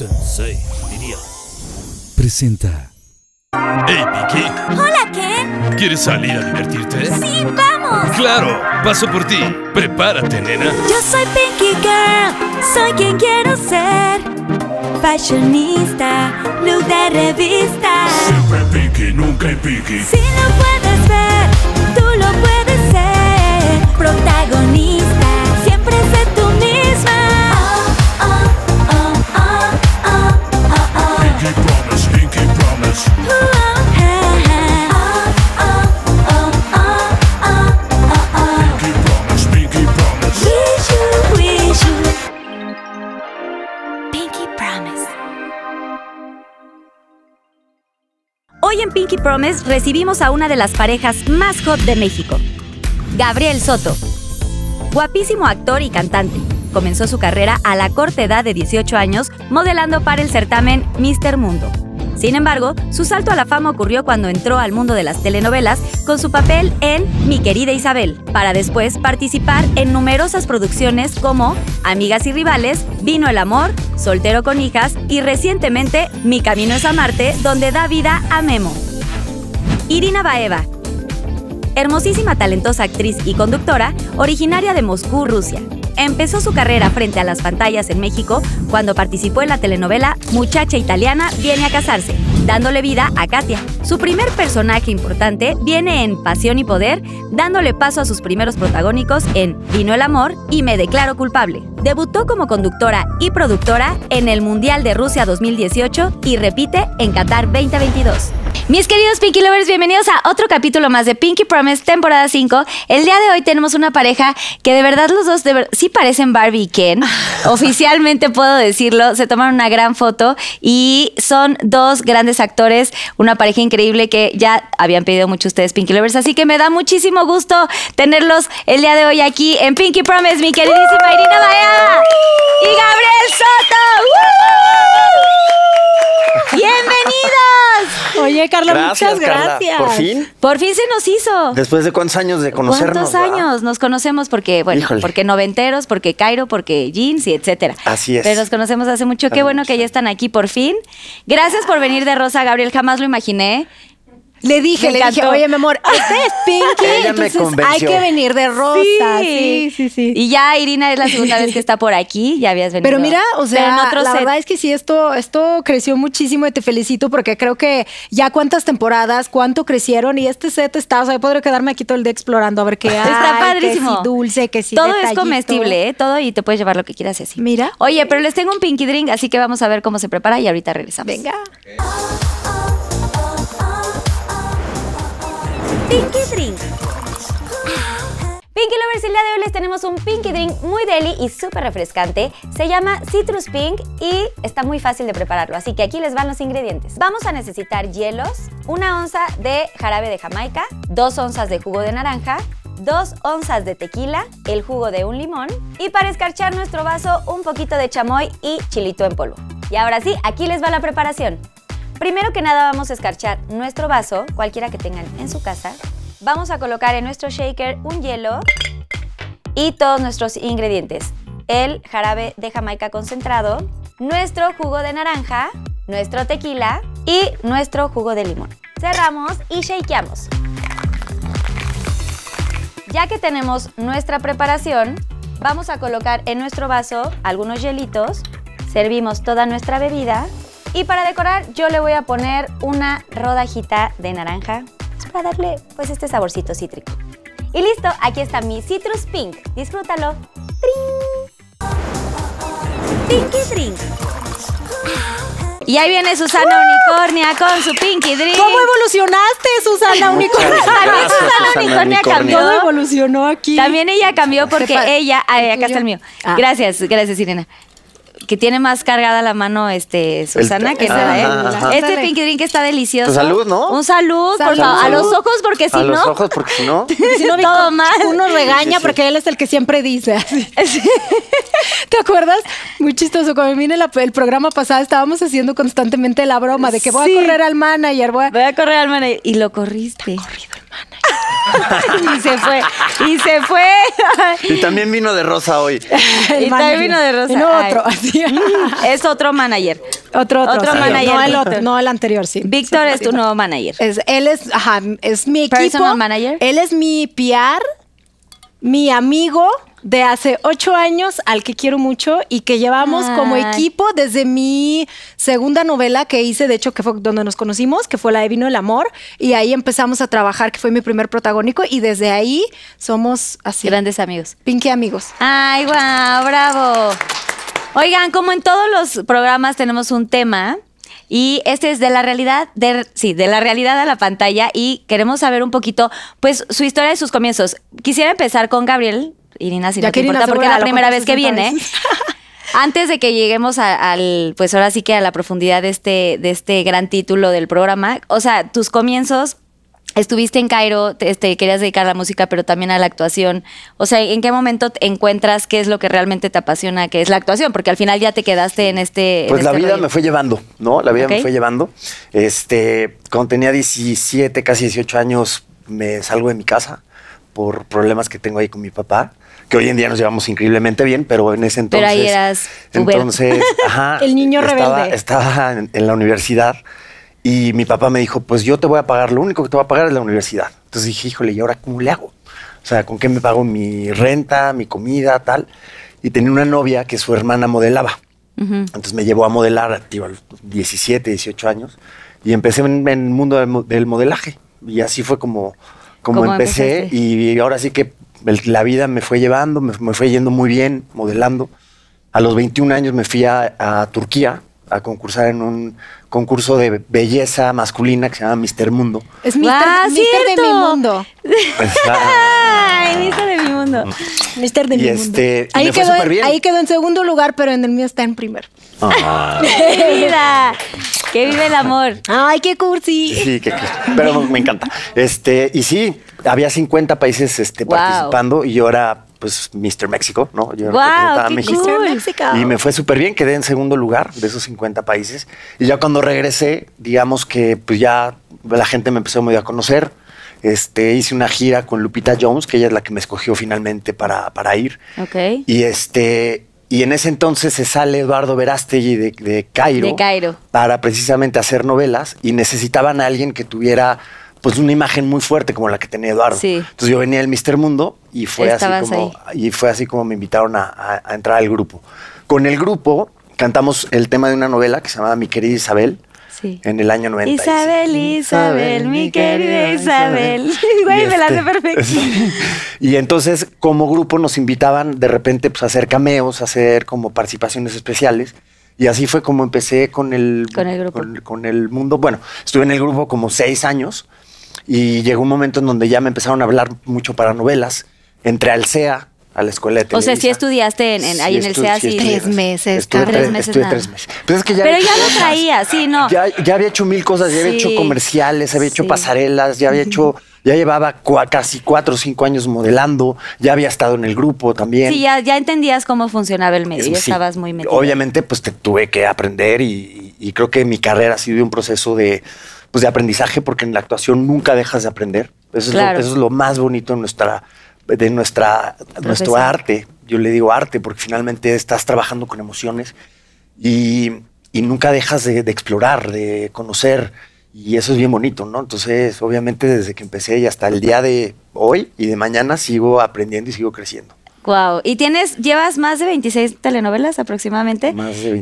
Sí, diría. Presenta. ¡Hey, Piki! ¡Hola, Ken! ¿Quieres salir a divertirte? ¡Sí, vamos! ¡Claro! Paso por ti. Prepárate, nena. Yo soy Pinky Girl. Soy quien quiero ser. Fashionista, look de revista. Siempre Pinky, nunca hay Pinky. Si lo puedes ver, tú lo puedes ser. Protagonista, siempre tú en Pinky Promise recibimos a una de las parejas más hot de México, Gabriel Soto. Guapísimo actor y cantante, comenzó su carrera a la corta edad de 18 años modelando para el certamen Mister Mundo. Sin embargo, su salto a la fama ocurrió cuando entró al mundo de las telenovelas con su papel en Mi querida Isabel, para después participar en numerosas producciones como Amigas y Rivales, Vino el Amor, Soltero con Hijas y recientemente Mi Camino es a Marte, donde da vida a Memo. Irina Baeva, hermosísima talentosa actriz y conductora, originaria de Moscú, Rusia empezó su carrera frente a las pantallas en México cuando participó en la telenovela Muchacha Italiana viene a casarse, dándole vida a Katia. Su primer personaje importante viene en Pasión y Poder, dándole paso a sus primeros protagónicos en Vino el Amor y Me Declaro Culpable. Debutó como conductora y productora en el Mundial de Rusia 2018 y repite en Qatar 2022. Mis queridos Pinky Lovers, bienvenidos a otro capítulo más de Pinky Promise, temporada 5. El día de hoy tenemos una pareja que de verdad los dos de sí parecen Barbie y Ken. Oficialmente puedo decirlo, se toman una gran foto y son dos grandes actores, una pareja increíble que ya habían pedido mucho ustedes, Pinky Lovers. Así que me da muchísimo gusto tenerlos el día de hoy aquí en Pinky Promise, mi queridísima Irina Vaya y Gabriel Soto. Oye, Carla, muchas gracias. Por fin. Por fin se nos hizo. Después de cuántos años de conocernos. ¿Cuántos años? Nos conocemos porque, bueno, porque noventeros, porque Cairo, porque jeans y etcétera. Así es. Pero nos conocemos hace mucho. Qué bueno que ya están aquí por fin. Gracias por venir de Rosa, Gabriel. Jamás lo imaginé. Le dije, le dije, oye, mi amor, este es Pinky, entonces hay que venir de rosa. Sí, sí, sí, Y ya Irina es la segunda vez que está por aquí, ya habías venido. Pero mira, o sea, la verdad es que sí, esto, esto creció muchísimo y te felicito porque creo que ya cuántas temporadas, cuánto crecieron y este set está, o sea, yo podría quedarme aquí todo el día explorando a ver qué hay. Está padrísimo. dulce, que sí Todo es comestible, ¿eh? todo y te puedes llevar lo que quieras así. Mira. Oye, pero les tengo un Pinky Drink, así que vamos a ver cómo se prepara y ahorita regresamos. Venga. Pinky Drink. Pinky Lovers, el día de hoy les tenemos un Pinky Drink muy deli y súper refrescante. Se llama Citrus Pink y está muy fácil de prepararlo, así que aquí les van los ingredientes. Vamos a necesitar hielos, una onza de jarabe de jamaica, dos onzas de jugo de naranja, dos onzas de tequila, el jugo de un limón y para escarchar nuestro vaso un poquito de chamoy y chilito en polvo. Y ahora sí, aquí les va la preparación. Primero que nada vamos a escarchar nuestro vaso, cualquiera que tengan en su casa. Vamos a colocar en nuestro shaker un hielo y todos nuestros ingredientes. El jarabe de jamaica concentrado, nuestro jugo de naranja, nuestro tequila y nuestro jugo de limón. Cerramos y shakeamos. Ya que tenemos nuestra preparación, vamos a colocar en nuestro vaso algunos hielitos, servimos toda nuestra bebida y para decorar yo le voy a poner una rodajita de naranja para darle pues este saborcito cítrico. Y listo, aquí está mi Citrus Pink. Disfrútalo. Pinky Drink. Y ahí viene Susana ¡Uh! Unicornia con su Pinky Drink. ¿Cómo evolucionaste, Susana Unicornia? También Susana, Unicornia cambió. Todo evolucionó aquí. También ella cambió porque ella... Ay, acá está el mío. Ah. Gracias, gracias, Irena que tiene más cargada la mano este Susana que será Este Pinky Drink está delicioso. Un pues salud, ¿no? Un salud, por A los ojos, porque si no. A los ojos, porque si no. si no, todo Uno regaña porque él es el que siempre dice. ¿Te acuerdas? Muy chistoso. Cuando vine el programa pasado, estábamos haciendo constantemente la broma de que voy a correr al manager. Voy a, voy a correr al manager. Y lo corriste. corrido y se fue, y se fue. y también vino de rosa hoy. y también vino de rosa. No, otro. es otro manager. Otro, otro, otro manager. No el, anterior, sí. Víctor es tu nuevo manager. Es, él es, ajá, es mi equipo. manager. Él es mi PR, mi amigo de hace ocho años al que quiero mucho y que llevamos como equipo desde mi segunda novela que hice, de hecho, que fue donde nos conocimos, que fue La de Vino el Amor, y ahí empezamos a trabajar, que fue mi primer protagónico, y desde ahí somos así. Grandes amigos. Pinky amigos. Ay, guau, wow, bravo. Oigan, como en todos los programas tenemos un tema. Y este es de la realidad, de, sí, de la realidad a la pantalla y queremos saber un poquito, pues, su historia de sus comienzos. Quisiera empezar con Gabriel, Irina, si no te importa, porque es la, primera vez que viene. Antes de que lleguemos al, pues ahora sí que a la profundidad de este, de este gran título del programa, o sea, tus comienzos, estuviste en Cairo, te, este, querías dedicar a la música, pero también a la actuación. O sea, ¿en qué momento encuentras qué es lo que realmente te apasiona, que es la actuación? Porque al final ya te quedaste en este. Pues la este vida me fue llevando, ¿no? La vida me fue llevando. Este, cuando tenía 17, casi 18 años, me salgo de mi casa por problemas que tengo ahí con mi papá, que hoy en día nos llevamos increíblemente bien, pero en ese entonces... Pero ahí eras entonces, El niño estaba, rebelde. Estaba en, la universidad y mi papá me dijo, pues yo te voy a pagar, lo único que te voy a pagar es la universidad. Entonces dije, híjole, ¿y ahora cómo le hago? O sea, ¿con qué me pago mi renta, mi comida, tal? Y tenía una novia que su hermana modelaba. Entonces me llevó a modelar, tío, a los 17, 18 años, y empecé en, en el mundo del modelaje. Y así fue como como empecé y ahora sí que la vida me fue llevando, me, fue yendo muy bien modelando. A los 21 años me fui a Turquía a concursar en un concurso de belleza masculina que se llama Mister Mundo. Es Mister, ah, de mi mundo. Pues, ah. Ay, Mister de mi mundo. Mister de mi mundo. Este, ahí, quedó, en, ahí quedó en segundo lugar, pero en el mío está en primer. Ah. ¡Que vive el amor! ¡Ay, qué cursi! Sí, qué Pero me encanta. Este, y sí, había 50 países este, participando y yo era pues Mr. México, ¿no? Yo wow, México. Y me fue súper bien, quedé en segundo lugar de esos 50 países. Y ya cuando regresé, digamos que pues ya la gente me empezó medio a conocer. Este, hice una gira con Lupita Jones, que ella es la que me escogió finalmente para, para ir. Ok. Y este, y en ese entonces se sale Eduardo Verástegui de, de, Cairo, de Cairo para precisamente hacer novelas y necesitaban a alguien que tuviera pues una imagen muy fuerte como la que tenía Eduardo. Entonces yo venía del Mister Mundo y fue así como y fue así como me invitaron a, entrar al grupo. Con el grupo cantamos el tema de una novela que se llamaba Mi querida Isabel. En el año 90. Isabel, Isabel, mi querida Isabel. Güey, me la hace este, perfecta. Y entonces, como grupo, nos invitaban de repente pues, a hacer cameos, a hacer como participaciones especiales. Y así fue como empecé con el, ¿Con el, con el mundo. Bueno, estuve en el grupo como seis años y llegó un momento en donde ya me empezaron a hablar mucho para novelas. Entre al CEA, a la escuela de Televisa. O sea, sí estudiaste ahí en el CEA, sí, e tres meses, estuve tres, meses. Estuve tres meses. Pues Pero ya lo traía, sí, no. Ya, ya, había hecho mil cosas, ya había hecho comerciales, había hecho pasarelas, ya había hecho, ya llevaba casi cuatro o cinco años modelando, ya había estado en el grupo también. Sí, ya, ya entendías cómo funcionaba el medio, ya estabas muy metido. Obviamente, pues te tuve que aprender y creo que mi carrera ha sido un proceso de pues, de aprendizaje, porque en la actuación nunca dejas de aprender. Eso, es, lo, más bonito de nuestra, de nuestra, nuestro arte. Yo le digo arte, porque finalmente estás trabajando con emociones y, nunca dejas de, de, explorar, de conocer. Y eso es bien bonito, ¿no? Entonces, obviamente, desde que empecé y hasta el día de hoy y de mañana sigo aprendiendo y sigo creciendo. Wow. Y tienes, llevas más de 26 telenovelas aproximadamente.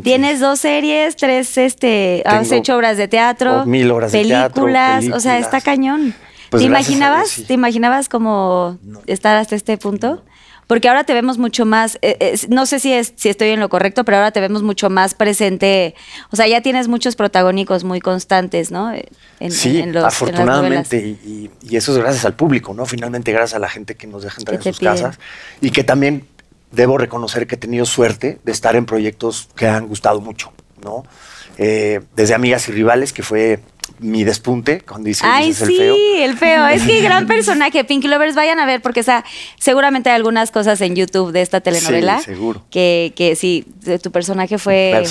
Tienes dos series, tres, este, has hecho obras de teatro. Mil películas, o sea, está cañón. Pues ¿Te imaginabas, te imaginabas como estar hasta este punto? porque ahora te vemos mucho más, eh, eh, no sé si, si estoy en lo correcto, pero ahora te vemos mucho más presente, o sea, ya tienes muchos protagónicos muy constantes, ¿no? Eh, sí, afortunadamente, y, eso es gracias al público, ¿no? Finalmente gracias a la gente que nos deja entrar en sus casas y que también debo reconocer que he tenido suerte de estar en proyectos que han gustado mucho, ¿no? desde Amigas y Rivales, que fue mi despunte cuando hice Ay, sí, el feo. Es que gran personaje. Pinky Lovers, vayan a ver porque sea seguramente hay algunas cosas en YouTube de esta telenovela. seguro. Que, que sí, tu personaje fue...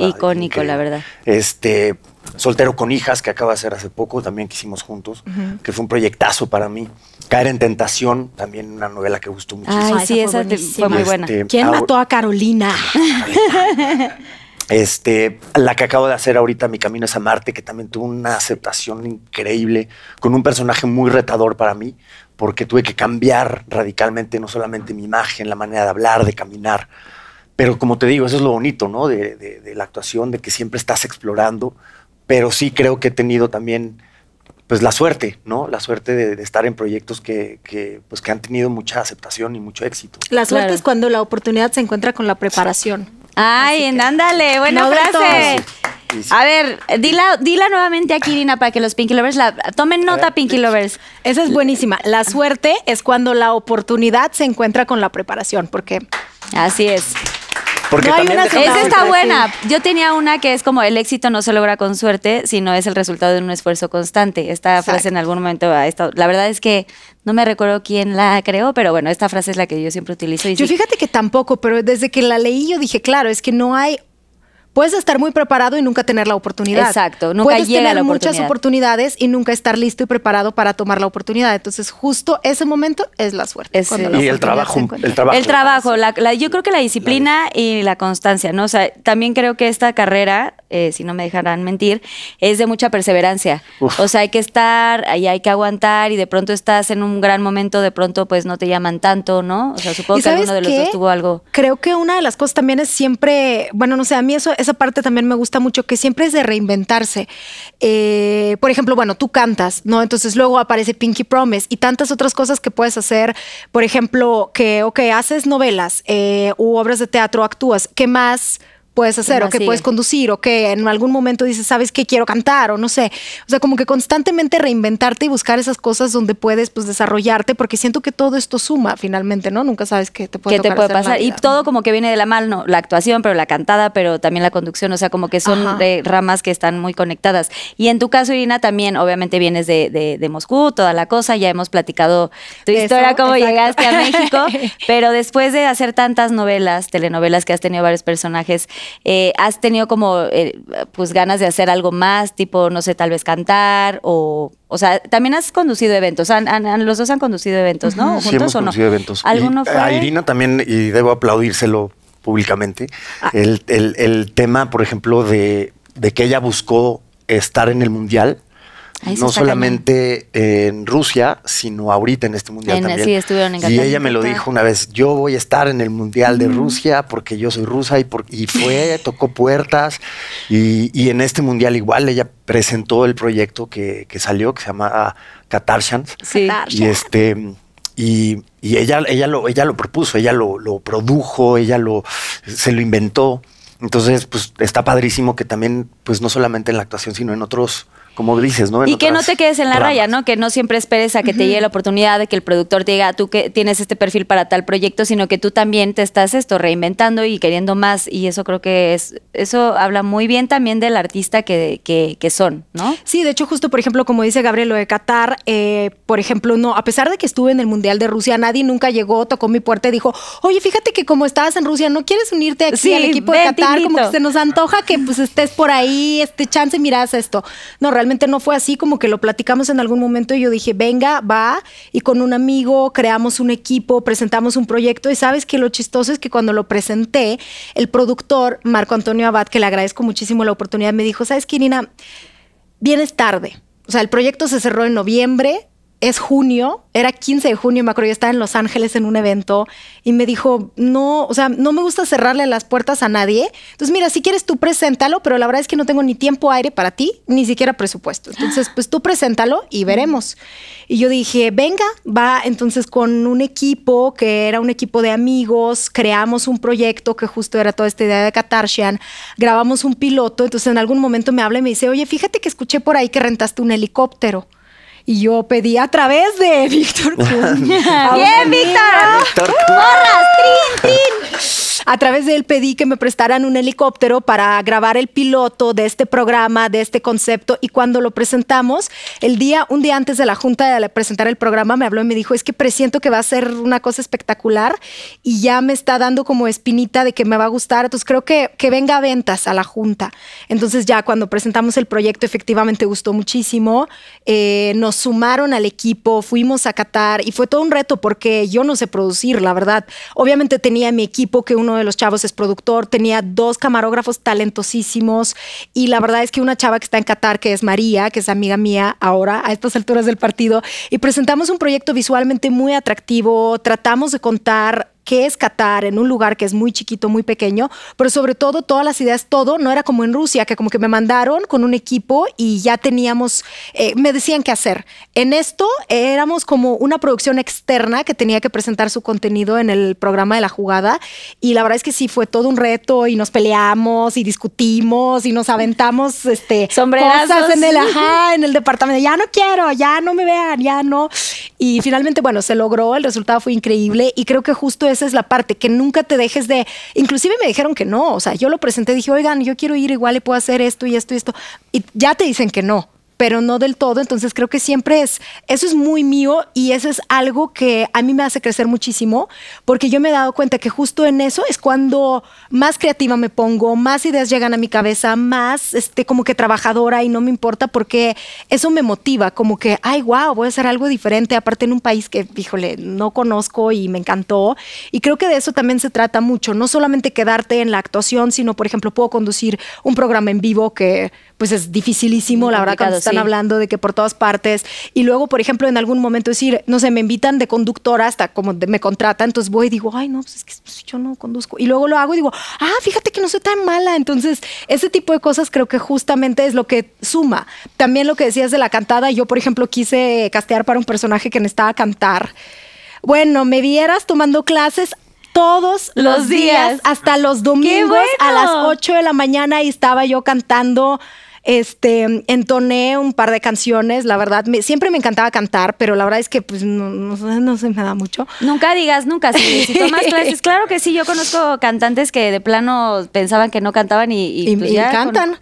Icónico, la verdad. Este, Soltero con hijas, que acaba de hacer hace poco, también que hicimos juntos, que fue un proyectazo para mí. Caer en tentación, también una novela que gustó muchísimo. Ay, sí, esa, fue, muy buena. Este, ¿Quién mató a Carolina? Este, la que acabo de hacer ahorita, Mi Camino es a Marte, que también tuvo una aceptación increíble, con un personaje muy retador para mí, porque tuve que cambiar radicalmente no solamente mi imagen, la manera de hablar, de caminar, pero como te digo, eso es lo bonito, ¿no? De, la actuación, de que siempre estás explorando, pero sí creo que he tenido también, pues, la suerte, ¿no? La suerte de, estar en proyectos que, pues, que han tenido mucha aceptación y mucho éxito. La suerte es cuando la oportunidad se encuentra con la preparación. Ay, ándale, buena gracias. A ver, dila, dila nuevamente a Kirina para que los Pinky Lovers la tomen nota, Pinky Lovers. Esa es buenísima. La suerte es cuando la oportunidad se encuentra con la preparación, porque. Así es. Porque no Esa está buena. Yo tenía una que es como el éxito no se logra con suerte, sino es el resultado de un esfuerzo constante. Esta frase en algún momento ha estado. La verdad es que no me recuerdo quién la creó, pero bueno, esta frase es la que yo siempre utilizo. Y yo fíjate que tampoco, pero desde que la leí yo dije, claro, es que no hay Puedes estar muy preparado y nunca tener la oportunidad. Exacto, nunca Puedes tener muchas oportunidades y nunca estar listo y preparado para tomar la oportunidad. Entonces, justo ese momento es la suerte. y el, trabajo, el trabajo. El trabajo. yo creo que la disciplina y la constancia, ¿no? O sea, también creo que esta carrera, eh, si no me dejarán mentir, es de mucha perseverancia. O sea, hay que estar y hay que aguantar y de pronto estás en un gran momento, de pronto pues no te llaman tanto, ¿no? O sea, supongo que alguno de los dos tuvo algo. Creo que una de las cosas también es siempre, bueno, no sé, a mí eso esa parte también me gusta mucho, que siempre es de reinventarse. Eh, por ejemplo, bueno, tú cantas, ¿no? Entonces luego aparece Pinky Promise y tantas otras cosas que puedes hacer. Por ejemplo, que, ok, haces novelas eh, u obras de teatro, actúas. ¿Qué más? puedes hacer o que puedes conducir o que en algún momento dices, sabes que quiero cantar o no sé. O sea, como que constantemente reinventarte y buscar esas cosas donde puedes pues desarrollarte porque siento que todo esto suma finalmente, ¿no? Nunca sabes qué te puede, ¿Qué te puede pasar. y todo como que viene de la mano, la actuación, pero la cantada, pero también la conducción, o sea, como que son de ramas que están muy conectadas. Y en tu caso, Irina, también obviamente vienes de, Moscú, toda la cosa, ya hemos platicado tu historia, cómo llegaste a México, pero después de hacer tantas novelas, telenovelas que has tenido varios personajes, eh, ¿has tenido como eh, pues ganas de hacer algo más, tipo, no sé, tal vez cantar o... O sea, también has conducido eventos, han, han, los dos han conducido eventos, ¿no? ¿Juntos o conducido no? eventos. A eh, Irina también, y debo aplaudírselo públicamente, ah. el, el, el, tema, por ejemplo, de, de que ella buscó estar en el Mundial no solamente en Rusia, sino ahorita en este mundial también. Sí, y ella me lo dijo una vez, yo voy a estar en el mundial de Rusia porque yo soy rusa y, fue, tocó puertas y, en este mundial igual ella presentó el proyecto que, salió que se llama Katarshans. Ah, sí. Y este y, ella, ella, lo, ella lo propuso, ella lo, lo produjo, ella lo, se lo inventó. Entonces, pues está padrísimo que también, pues no solamente en la actuación, sino en otros como dices, ¿no? y que no te quedes en la raya, ¿no? Que no siempre esperes a que te llegue la oportunidad de que el productor te diga, ah, tú que tienes este perfil para tal proyecto, sino que tú también te estás esto reinventando y queriendo más. Y eso creo que es, eso habla muy bien también del artista que, que, son, ¿no? Sí, de hecho, justo, por ejemplo, como dice Gabriel, lo de Qatar, eh, por ejemplo, no, a pesar de que estuve en el Mundial de Rusia, nadie nunca llegó, tocó mi puerta y dijo, oye, fíjate que como estabas en Rusia, ¿no quieres unirte aquí al equipo de Qatar? Como que se nos antoja que pues estés por ahí, este chance, miras esto. No, realmente realmente no fue así, como que lo platicamos en algún momento y yo dije, venga, va, y con un amigo creamos un equipo, presentamos un proyecto y sabes que lo chistoso es que cuando lo presenté, el productor, Marco Antonio Abad, que le agradezco muchísimo la oportunidad, me dijo, sabes, Kirina, vienes tarde. O sea, el proyecto se cerró en noviembre, es junio, era 15 de junio, me acuerdo, yo estaba en Los Ángeles en un evento y me dijo, no, o sea, no me gusta cerrarle las puertas a nadie. Entonces, mira, si quieres tú preséntalo, pero la verdad es que no tengo ni tiempo aire para ti, ni siquiera presupuesto. Entonces, pues tú preséntalo y veremos. Y yo dije, venga, va entonces con un equipo que era un equipo de amigos, creamos un proyecto que justo era toda esta idea de Catarsian, grabamos un piloto, entonces en algún momento me habla y me dice, oye, fíjate que escuché por ahí que rentaste un helicóptero. Y yo pedí a través de Víctor ah, Cuña. ¡Bien, Víctor! ¡Uh! ¡Morras! ¡Trin, trin! A través de él pedí que me prestaran un helicóptero para grabar el piloto de este programa, de este concepto. Y cuando lo presentamos, el día, un día antes de la junta de presentar el programa, me habló y me dijo: Es que presiento que va a ser una cosa espectacular y ya me está dando como espinita de que me va a gustar. Entonces creo que, que venga a ventas a la junta. Entonces, ya cuando presentamos el proyecto, efectivamente gustó muchísimo. Eh, nos sumaron al equipo, fuimos a Qatar y fue todo un reto porque yo no sé producir, la verdad. Obviamente tenía mi equipo, que uno de los chavos es productor, tenía dos camarógrafos talentosísimos y la verdad es que una chava que está en Qatar, que es María, que es amiga mía ahora a estas alturas del partido, y presentamos un proyecto visualmente muy atractivo, tratamos de contar qué es Qatar en un lugar que es muy chiquito, muy pequeño, pero sobre todo todas las ideas, todo, no era como en Rusia, que como que me mandaron con un equipo y ya teníamos, eh, me decían qué hacer. En esto éramos como una producción externa que tenía que presentar su contenido en el programa de la jugada y la verdad es que sí fue todo un reto y nos peleamos y discutimos y nos aventamos este, cosas en el, en el departamento, ya no quiero, ya no me vean, ya no. Y finalmente, bueno, se logró, el resultado fue increíble y creo que justo esa es la parte, que nunca te dejes de, inclusive me dijeron que no, o sea, yo lo presenté, dije, oigan, yo quiero ir igual, y puedo hacer esto y esto y esto, y ya te dicen que no pero no del todo. Entonces creo que siempre es, eso es muy mío y eso es algo que a mí me hace crecer muchísimo, porque yo me he dado cuenta que justo en eso es cuando más creativa me pongo, más ideas llegan a mi cabeza, más este, como que trabajadora y no me importa porque eso me motiva, como que, ay, wow, voy a hacer algo diferente, aparte en un país que, híjole, no conozco y me encantó. Y creo que de eso también se trata mucho, no solamente quedarte en la actuación, sino, por ejemplo, puedo conducir un programa en vivo que pues es dificilísimo, la verdad, cuando están hablando de que por todas partes. Y luego, por ejemplo, en algún momento decir, no sé, me invitan de conductora hasta como me contratan, entonces voy y digo, ay, no, pues es que pues, yo no conduzco. Y luego lo hago y digo, ah, fíjate que no soy tan mala. Entonces, ese tipo de cosas creo que justamente es lo que suma. También lo que decías de la cantada, yo, por ejemplo, quise castear para un personaje que necesitaba cantar. Bueno, me vieras tomando clases todos los, días, hasta los domingos a las 8 de la mañana y estaba yo cantando este, entoné un par de canciones, la verdad, siempre me encantaba cantar, pero la verdad es que pues no, no, se me da mucho. Nunca digas, nunca, sí, si tomas clases, claro que sí, yo conozco cantantes que de plano pensaban que no cantaban y... Pues, cantan.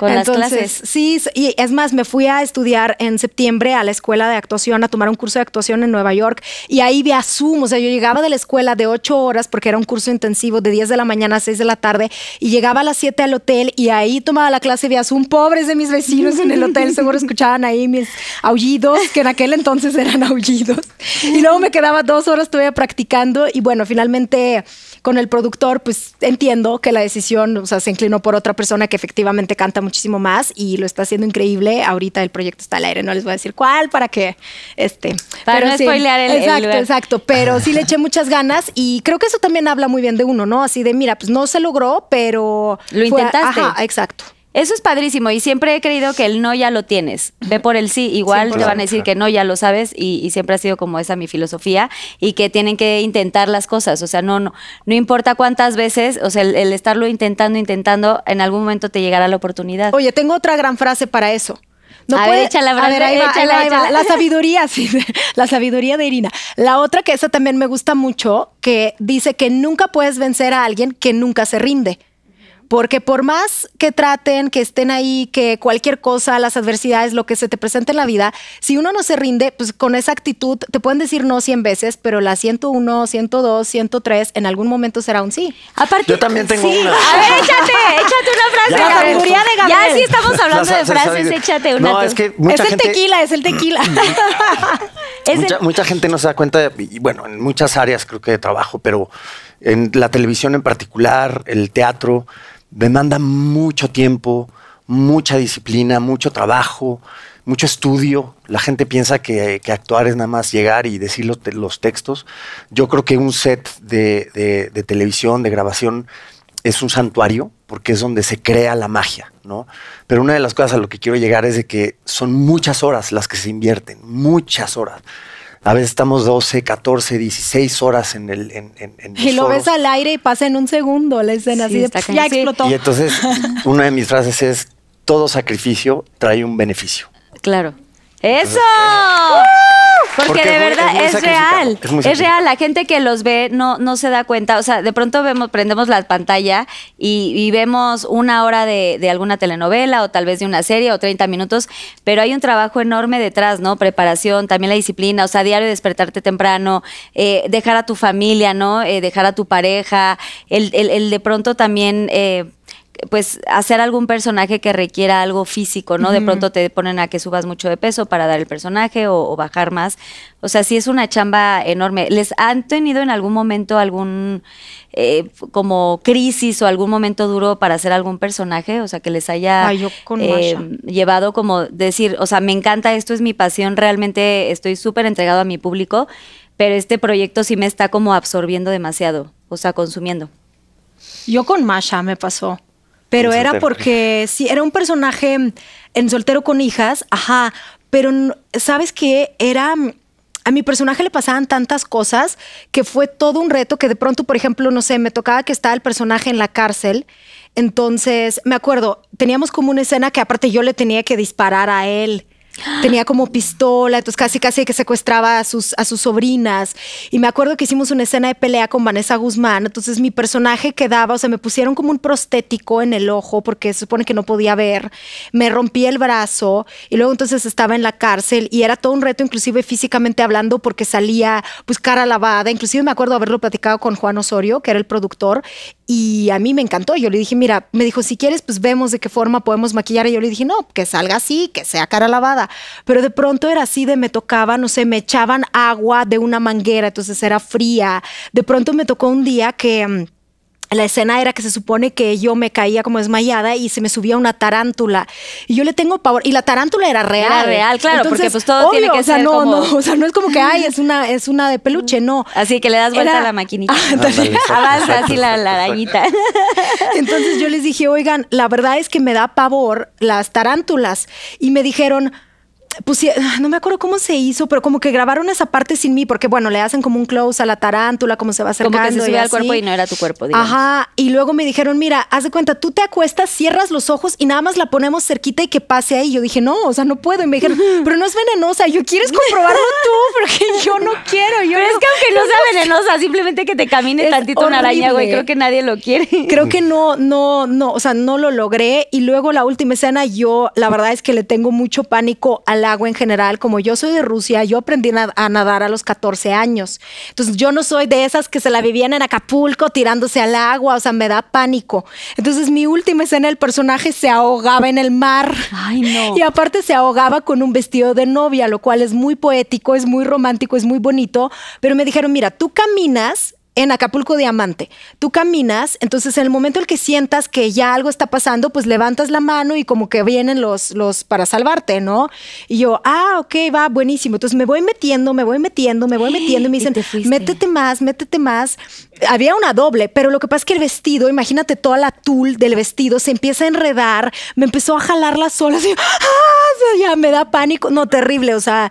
Entonces, Sí, y es más, me fui a estudiar en septiembre a la escuela de actuación, a tomar un curso de actuación en Nueva York, y ahí vi a Zoom, o sea, yo llegaba de la escuela de 8 horas, porque era un curso intensivo de 10 de la mañana a 6 de la tarde, y llegaba a las 7 al hotel, y ahí tomaba la clase de Zoom, pobres de mis vecinos en el hotel, seguro escuchaban ahí mis aullidos, que en aquel entonces eran aullidos, y luego me quedaba dos horas todavía practicando, y bueno, finalmente con el productor, pues entiendo que la decisión, se inclinó por otra persona que efectivamente canta muchísimo más y lo está haciendo increíble. Ahorita el proyecto está al aire, no les voy a decir cuál para que este. Para no spoilear el Exacto, exacto. Pero sí le eché muchas ganas y creo que eso también habla muy bien de uno, ¿no? Así de, mira, pues no se logró, pero. Lo intentaste. Ajá, exacto. Eso es padrísimo y siempre he creído que el no ya lo tienes. Ve por el sí, igual te van a decir que no ya lo sabes y, siempre ha sido como esa mi filosofía y que tienen que intentar las cosas. O sea, no, no, no importa cuántas veces, o sea, el, estarlo intentando, intentando, en algún momento te llegará la oportunidad. Oye, tengo otra gran frase para eso. No puede. La sabiduría, sí, la sabiduría de Irina. La otra que esa también me gusta mucho, que dice que nunca puedes vencer a alguien que nunca se rinde. Porque por más que traten, que estén ahí, que cualquier cosa, las adversidades, lo que se te presente en la vida, si uno no se rinde, pues con esa actitud te pueden decir no 100 veces, pero la 101, 102, 103, en algún momento será un sí. Aparte, Yo también tengo una. A ver, échate, échate una frase. Ya, sí estamos hablando de frases, échate una. No, es mucha el tequila, es el tequila. Mm. mucha gente no se da cuenta, y bueno, en muchas áreas creo que de trabajo, pero en la televisión en particular, el teatro demanda mucho tiempo, mucha disciplina, mucho trabajo, mucho estudio. La gente piensa que, actuar es nada más llegar y decir los, textos. Yo creo que un set de, televisión, de grabación, es un santuario porque es donde se crea la magia, Pero una de las cosas a lo que quiero llegar es de que son muchas horas las que se invierten, muchas horas. A veces estamos 12, 14, 16 horas en el. y lo ves al aire y pasa en un segundo la escena, así de, ya explotó. Y entonces, una de mis frases es: todo sacrificio trae un beneficio. Claro. ¡Eso! Porque, de verdad es, real. Es, real. La gente que los ve no, no se da cuenta. O sea, de pronto vemos, prendemos la pantalla y, vemos una hora de, alguna telenovela o tal vez de una serie o 30 minutos, pero hay un trabajo enorme detrás, ¿no? Preparación, también la disciplina, o sea, diario despertarte temprano, eh, dejar a tu familia, ¿no? Eh, dejar a tu pareja, el, el, de pronto también... Eh, pues hacer algún personaje que requiera algo físico, ¿no? De pronto te ponen a que subas mucho de peso para dar el personaje o, bajar más. O sea, sí es una chamba enorme. ¿Les han tenido en algún momento algún eh, como crisis o algún momento duro para hacer algún personaje? O sea, que les haya eh, llevado como decir, o sea, me encanta, esto es mi pasión, realmente estoy súper entregado a mi público, pero este proyecto sí me está como absorbiendo demasiado, o sea, consumiendo. Yo con Masha me pasó. Pero era porque sí, era un personaje en soltero con hijas, ajá, pero sabes que era... A mi personaje le pasaban tantas cosas que fue todo un reto que de pronto, por ejemplo, no sé, me tocaba que estaba el personaje en la cárcel entonces, me acuerdo, teníamos como una escena que aparte yo le tenía que disparar a él tenía como pistola, entonces casi casi que secuestraba a sus, a sus sobrinas. Y me acuerdo que hicimos una escena de pelea con Vanessa Guzmán, entonces mi personaje quedaba, o sea, me pusieron como un prostético en el ojo porque se supone que no podía ver, me rompí el brazo y luego entonces estaba en la cárcel y era todo un reto, inclusive físicamente hablando, porque salía pues cara lavada, inclusive me acuerdo haberlo platicado con Juan Osorio, que era el productor, y a mí me encantó. Yo le dije, mira, me dijo, si quieres, pues vemos de qué forma podemos maquillar. Y yo le dije, no, que salga así, que sea cara lavada. Pero de pronto era así de me tocaba, no sé, me echaban agua de una manguera, entonces era fría. De pronto me tocó un día que mm, la escena era que se supone que yo me caía como desmayada y se me subía una tarántula. Y yo le tengo pavor. Y la tarántula era real. real, claro, porque pues todo tiene que ser no, como... no, o sea, no es como que, ay, es una, es una de peluche, no. Así que le das vuelta a la maquinita. así la, la Entonces yo les dije, oigan, la verdad es que me da pavor las tarántulas. Y me dijeron, pues no me acuerdo cómo se hizo, pero como que grabaron esa parte sin mí, porque bueno, le hacen como un close a la tarántula, como se va acercando. Como que se subía al cuerpo y no era tu cuerpo, Ajá, y luego me dijeron, mira, haz de cuenta, tú te acuestas, cierras los ojos y nada más la ponemos cerquita y que pase ahí. Yo dije, no, o sea, no puedo. Y me dijeron, pero no es venenosa. yo, ¿quieres comprobarlo tú? Porque yo no quiero. Yo es que aunque no sea venenosa, simplemente que te camine tantito una araña, güey, creo que nadie lo quiere. Creo que no, no, no, o sea, no lo logré. Y luego la última escena, yo la verdad es que le tengo mucho pánico a la agua en general, como yo soy de Rusia, yo aprendí a nadar a los 14 años. Entonces yo no soy de esas que se la vivían en Acapulco tirándose al agua, o sea, me da pánico. Entonces mi última escena, el personaje se ahogaba en el mar. Y aparte se ahogaba con un vestido de novia, lo cual es muy poético, es muy romántico, es muy bonito, pero me dijeron, mira, tú caminas en Acapulco Diamante. Tú caminas, entonces en el momento en que sientas que ya algo está pasando, pues levantas la mano y como que vienen los, los para salvarte, ¿no? Y yo, ah, ok, va, buenísimo. Entonces me voy metiendo, me voy metiendo, me voy metiendo y me dicen, métete más, métete más. Había una doble, pero lo que pasa es que el vestido, imagínate toda la tul del vestido, se empieza a enredar, me empezó a jalar las olas y ¡Ah! ya me da pánico. No, terrible, o sea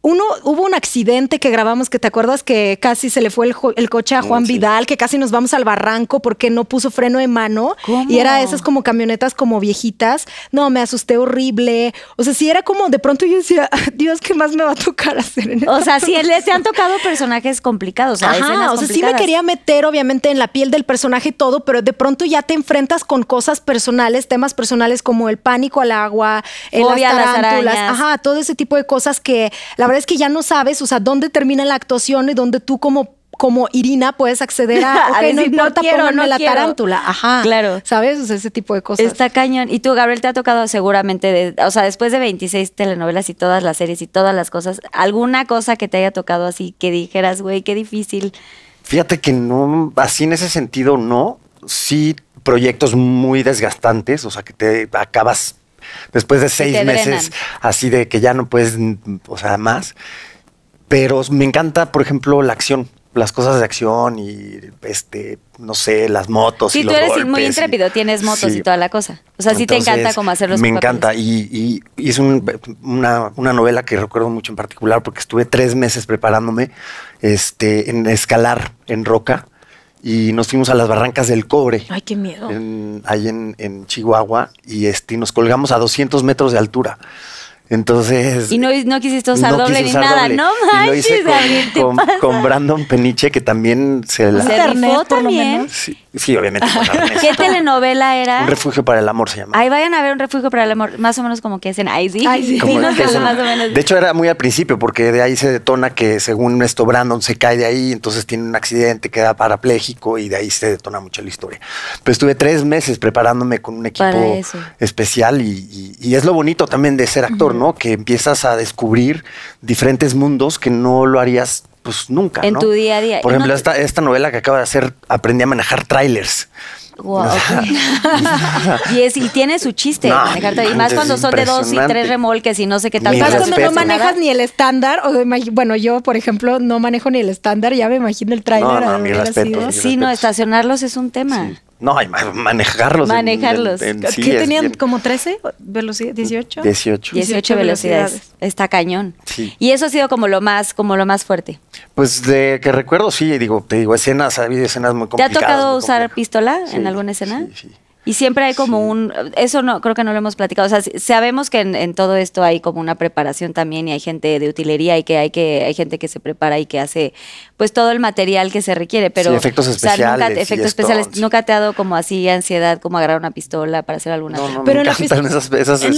uno, hubo un accidente que grabamos que te acuerdas que casi se le fue el, coche a Juan Vidal, que casi nos vamos al barranco porque no puso freno de mano. Y era esas como camionetas como viejitas. No, me asusté horrible. O sea, sí era como de pronto yo decía, Dios, ¿qué más me va a tocar hacer en O sea, sí, si han tocado personajes complicados. Ajá, o sea, sí me quería meter, obviamente, en la piel del personaje todo, pero de pronto ya te enfrentas con cosas personales, temas personales como el pánico al agua, el las tarántulas, ajá, todo ese tipo de cosas que la verdad es que ya no sabes, o sea, dónde termina la actuación y dónde tú como como Irina puedes acceder a, no importa, la tarántula. Ajá. Claro. ¿Sabes? O sea, ese tipo de cosas. Está cañón. Y tú, Gabriel, te ha tocado seguramente, o sea, después de 26 telenovelas y todas las series y todas las cosas, ¿alguna cosa que te haya tocado así que dijeras, güey, qué difícil? Fíjate que no, así en ese sentido no. Sí, proyectos muy desgastantes, o sea, que te acabas después de seis meses así de que ya no puedes, o sea, más. Pero me encanta, por ejemplo, la acción las cosas de acción y este no sé las motos sí, y tú eres muy intrépido tienes motos y toda la cosa o sea sí te encanta como hacer los me encanta y, y es una, una, novela que recuerdo mucho en particular porque estuve tres meses preparándome este en escalar en roca y nos fuimos a las barrancas del cobre. Ay, qué miedo. En, ahí en, Chihuahua y este, nos colgamos a 200 metros de altura. Entonces. Y no, no quisiste usar doble ni nada, ¿no? Manches, y lo hice con, Brandon Peniche, que también se la. Se también. Sí. Sí, obviamente. ¿Qué telenovela era? Un refugio para el amor se llama. Ahí vayan a ver un refugio para el amor, más o menos como que dicen. ahí sí. Ay, sí. De hecho, era muy al principio, porque de ahí se detona que según esto, Brandon se cae de ahí, entonces tiene un accidente, queda parapléjico y de ahí se detona mucho la historia. Pues estuve tres meses preparándome con un equipo especial y, es lo bonito también de ser actor, ¿no? Que empiezas a descubrir diferentes mundos que no lo harías pues nunca. En tu día a día. Por ejemplo, esta, esta novela que acaba de hacer, aprendí a manejar trailers. Wow, y, tiene su chiste Y más cuando son de dos y tres remolques y no sé qué tal. Más cuando no manejas ni el estándar. O bueno, yo, por ejemplo, no manejo ni el estándar. Ya me imagino el trailer. No, sí, no, estacionarlos es un tema. No, manejarlos. Manejarlos. que tenían? ¿Como 13? ¿Velocidad? ¿18? 18. 18, velocidades. Está cañón. Y eso ha sido como lo más, como lo más fuerte. Pues de que recuerdo, sí, digo, te digo, escenas, ha habido escenas muy complicadas. ¿Te ha tocado usar pistola en alguna escena? Sí, sí. Y siempre hay como un, eso no, creo que no lo hemos platicado, o sea, sabemos que en, todo esto hay como una preparación también y hay gente de utilería y que hay, que hay gente que se prepara y que hace pues todo el material que se requiere, pero... efectos especiales. efectos especiales, nunca te ha dado como así ansiedad, como agarrar una pistola para hacer alguna... pero en, la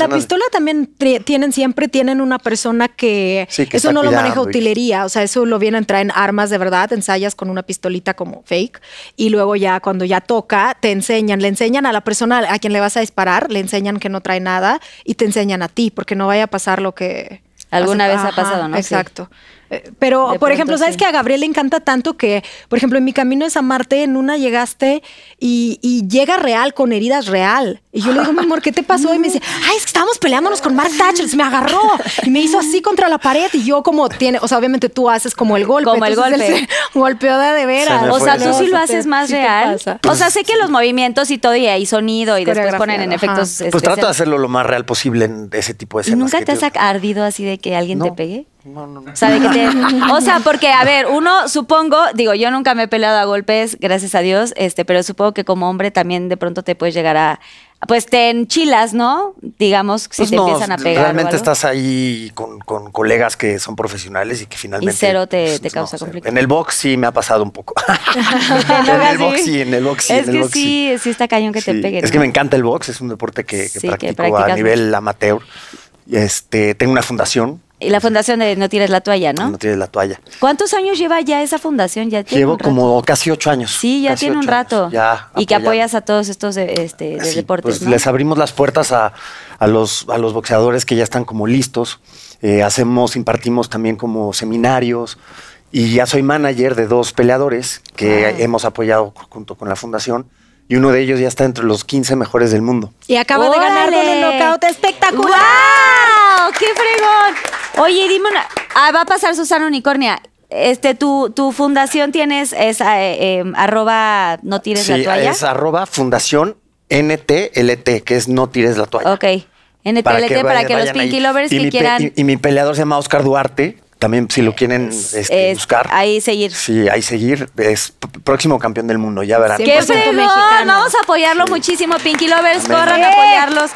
pistola también tienen siempre, tienen una persona que... eso no lo maneja utilería, o sea, eso lo vienen, en armas de verdad, ensayas con una pistolita como fake y luego ya cuando ya toca, te enseñan, le enseñan a a la persona a quien le vas a disparar, le enseñan que no trae nada y te enseñan a ti, porque no vaya a pasar lo que... Alguna vez ha pasado, ¿no? Exacto. Eh, pero, por ejemplo, ¿sabes que a Gabriel le encanta tanto que, por ejemplo, en mi camino es Marte, en una llegaste y, llega real, con heridas real. Y yo le digo, mi amor, ¿qué te pasó? Y me dice, ay, es que estábamos peleándonos con Mark Thatcher, me agarró y me hizo así contra la pared. Y yo, como tiene, o sea, obviamente tú haces como el golpe. Como el golpe. golpeó de, veras. o sea, tú sí lo haces más real. O sea, sé que los movimientos y todo, y hay sonido y después ponen en efectos. Pues trato de hacerlo lo más real posible en ese tipo de escenas. ¿Nunca te has ardido así de que alguien te pegue? No, O sea, porque, a ver, uno supongo, digo, yo nunca me he peleado a golpes, gracias a Dios, este, pero supongo que como hombre también de pronto te puedes llegar a. Pues te enchilas, ¿no? Digamos, si pues te empiezan a pegar. Realmente estás ahí con, colegas que son profesionales y que finalmente. Y cero te, pues, causa conflicto. En el box sí me ha pasado un poco. en el box sí, en el box sí. Es que sí, sí está cañón que te peguen. Es que me encanta el box, es un deporte que, practico a nivel amateur. Este, tengo una fundación y la fundación de No Tienes la Toalla, ¿no? No Tires la Toalla. ¿Cuántos años lleva ya esa fundación? Llevo como casi ocho años. Sí, ya tiene un rato. y que apoyas a todos estos eh, este, deportes. Pues les abrimos las puertas a, los, a los boxeadores que ya están como listos. Eh, hacemos, impartimos también como seminarios. Y ya soy manager de dos peleadores que ah. hemos apoyado junto con la fundación y uno de ellos ya está entre los 15 mejores del mundo. Y acaba de ganar con un knockout espectacular. ¡Wow! ¡Qué fregón! Oye, dime ah, va a pasar Susana Unicornia. Este, tu, fundación tienes es eh, em, arroba no tires la toalla. Es arroba fundación NTLT, que es no tires la toalla. Ok. NTLT para que, los Pinky Lovers que quieran. Y, mi peleador se llama Oscar Duarte. También, si lo quieren este, es, buscar. Ahí seguir. Sí, ahí seguir. Es próximo campeón del mundo, ya verán. ¡Qué mexicano. Vamos a apoyarlo muchísimo, Pinky Lovers. Corran a apoyarlos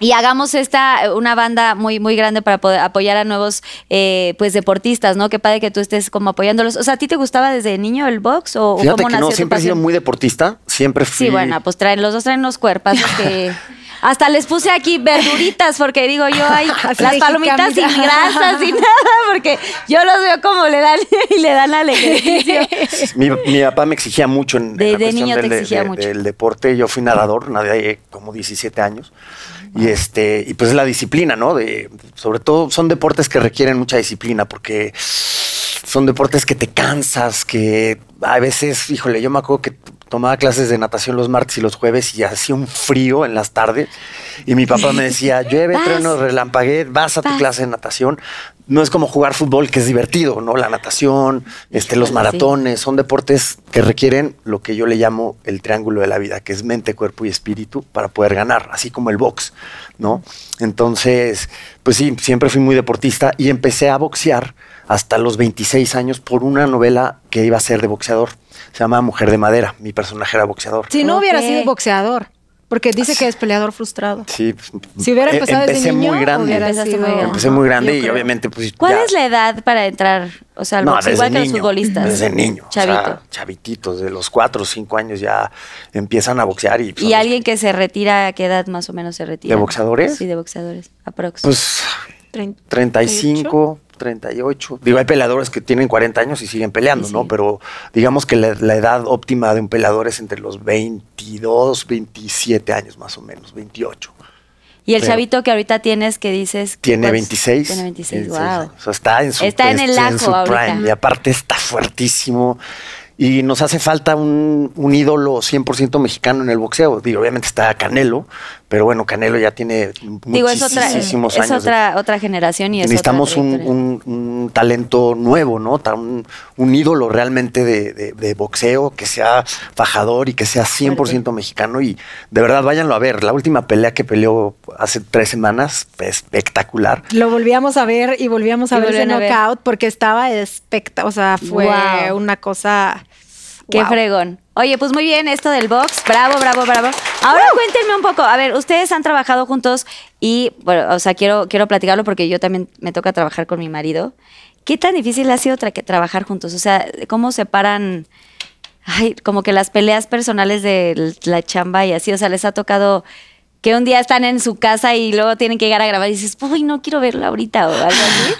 y hagamos esta eh, una banda muy muy grande para poder apoyar a nuevos eh, pues deportistas no qué padre que tú estés como apoyándolos o sea a ti te gustaba desde niño el box o no siempre he sido muy deportista siempre fui sí bueno pues traen los dos traen los cuerpos hasta les puse aquí verduritas porque digo yo hay las palomitas sin grasas y nada porque yo los veo como le dan y le dan al ejercicio mi, mi papá me exigía mucho en, de, niño del, deporte yo fui nadador nadé como 17 años y este, y pues la disciplina, ¿no? De, sobre todo son deportes que requieren mucha disciplina porque son deportes que te cansas, que a veces, híjole, yo me acuerdo que tomaba clases de natación los martes y los jueves y hacía un frío en las tardes. Y mi papá me decía, llueve, truenos, trueno, vas a tu clase de natación. No es como jugar fútbol, que es divertido, ¿no? La natación, este, los maratones, son deportes que requieren lo que yo le llamo el triángulo de la vida, que es mente, cuerpo y espíritu para poder ganar, así como el box, ¿no? Entonces, pues sí, siempre fui muy deportista y empecé a boxear hasta los 26 años por una novela que iba a ser de boxeador. Se llama Mujer de Madera. Mi personaje era boxeador. Si no hubiera sido boxeador. Porque dice que es peleador frustrado. Sí, si hubiera em, empezado de desde niño, muy grande. Empecé muy grande y obviamente pues ¿Cuál es la edad para entrar, o sea, igual que los futbolistas? Desde niño, chavito. chavititos de los 4 o 5 años ya empiezan a boxear y pues, Y alguien que se retira a qué edad más o menos se retira? ¿De boxeadores? Sí, de boxeadores, aprox. Pues 35 38. Digo, hay peleadores que tienen 40 años y siguen peleando, ¿no? Pero digamos que la, edad óptima de un peleador es entre los 22, 27 años más o menos, 28. Y el chavito que ahorita tienes que dices... Tiene 26. Tiene 26, wow. está en su, está en el prime. Ahorita. Y aparte está fuertísimo. Y nos hace falta un, un ídolo 100% mexicano en el boxeo. Digo, obviamente está Canelo, pero bueno, Canelo ya tiene otra, muchísimos años. otra, generación y Necesitamos un, talento nuevo, ¿no? Un, ídolo realmente de, boxeo que sea fajador y que sea 100% mexicano. Y de verdad, váyanlo a ver. La última pelea que peleó hace tres semanas, espectacular. Lo volvíamos a ver y volvíamos a ver ese knockout porque estaba espectacular. O sea, fue una cosa Qué fregón. Oye, pues muy bien esto del box. Bravo, bravo, bravo. Ahora cuéntenme un poco. A ver, ustedes han trabajado juntos y, bueno, o sea, quiero, quiero platicarlo porque yo también me toca trabajar con mi marido. ¿Qué tan difícil ha sido que trabajar juntos? O sea, ¿cómo paran? ay, como que las peleas personales de la chamba y así? O sea, les ha tocado que un día están en su casa y luego tienen que llegar a grabar y dices, uy, no quiero verla ahorita o algo así.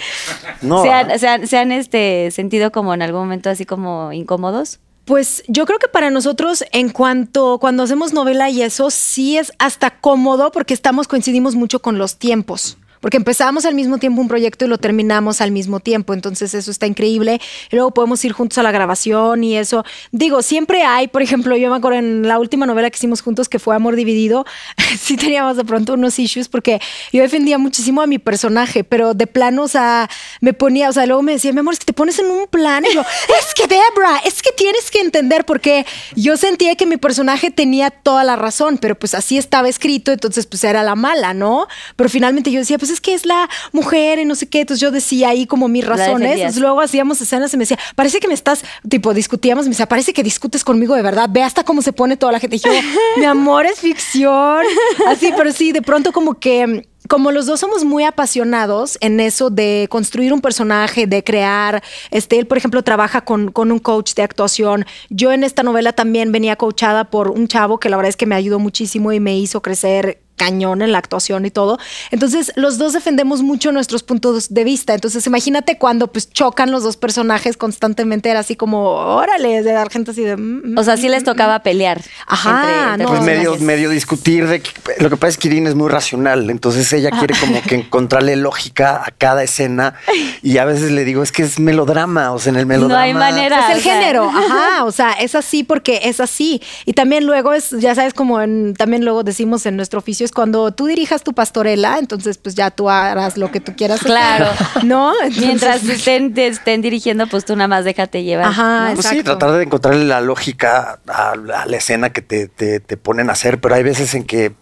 No. ¿eh? ¿Se han, este, sentido como en algún momento así como incómodos? Pues yo creo que para nosotros, en cuanto cuando hacemos novela y eso, sí es hasta cómodo porque estamos, coincidimos mucho con los tiempos porque empezamos al mismo tiempo un proyecto y lo terminamos al mismo tiempo, entonces eso está increíble. Y luego podemos ir juntos a la grabación y eso. Digo, siempre hay, por ejemplo, yo me acuerdo en la última novela que hicimos juntos, que fue Amor Dividido, sí teníamos de pronto unos issues porque yo defendía muchísimo a mi personaje, pero de planos o sea, me ponía, o sea, luego me decía, mi amor, es que te pones en un plan. Y yo, es que Debra, es que tienes que entender, porque yo sentía que mi personaje tenía toda la razón, pero pues así estaba escrito, entonces pues era la mala, ¿no? Pero finalmente yo decía, pues pues es que es la mujer y no sé qué. Entonces yo decía ahí como mis razones. luego hacíamos escenas y me decía, parece que me estás, tipo, discutíamos. Me decía, parece que discutes conmigo de verdad. Ve hasta cómo se pone toda la gente. yo, mi amor, es ficción. Así, pero sí, de pronto como que como los dos somos muy apasionados en eso de construir un personaje, de crear, este, él, por ejemplo, trabaja con, con, un coach de actuación. Yo en esta novela también venía coachada por un chavo que la verdad es que me ayudó muchísimo y me hizo crecer cañón en la actuación y todo. Entonces, los dos defendemos mucho nuestros puntos de vista. Entonces, imagínate cuando pues chocan los dos personajes constantemente, era así como, órale, de dar gente así de... Mm, mm, o sea, sí les mm, tocaba pelear. Ajá. Entre, pues medio, discutir de... lo que pasa es que Irene es muy racional, entonces ella quiere como que encontrarle lógica a cada escena y a veces le digo, es que es melodrama, o sea, en el melodrama... No hay manera. Es el género, ajá, o sea, es así porque es así. Y también luego es, ya sabes, como también luego decimos en nuestro oficio, cuando tú dirijas tu pastorela, entonces pues ya tú harás lo que tú quieras. Claro. ¿No? Mientras pues, estén, estén dirigiendo, pues tú nada más déjate llevar. Ajá, pues sí, tratar de encontrarle la lógica a, la escena que te ponen a hacer, pero hay veces en que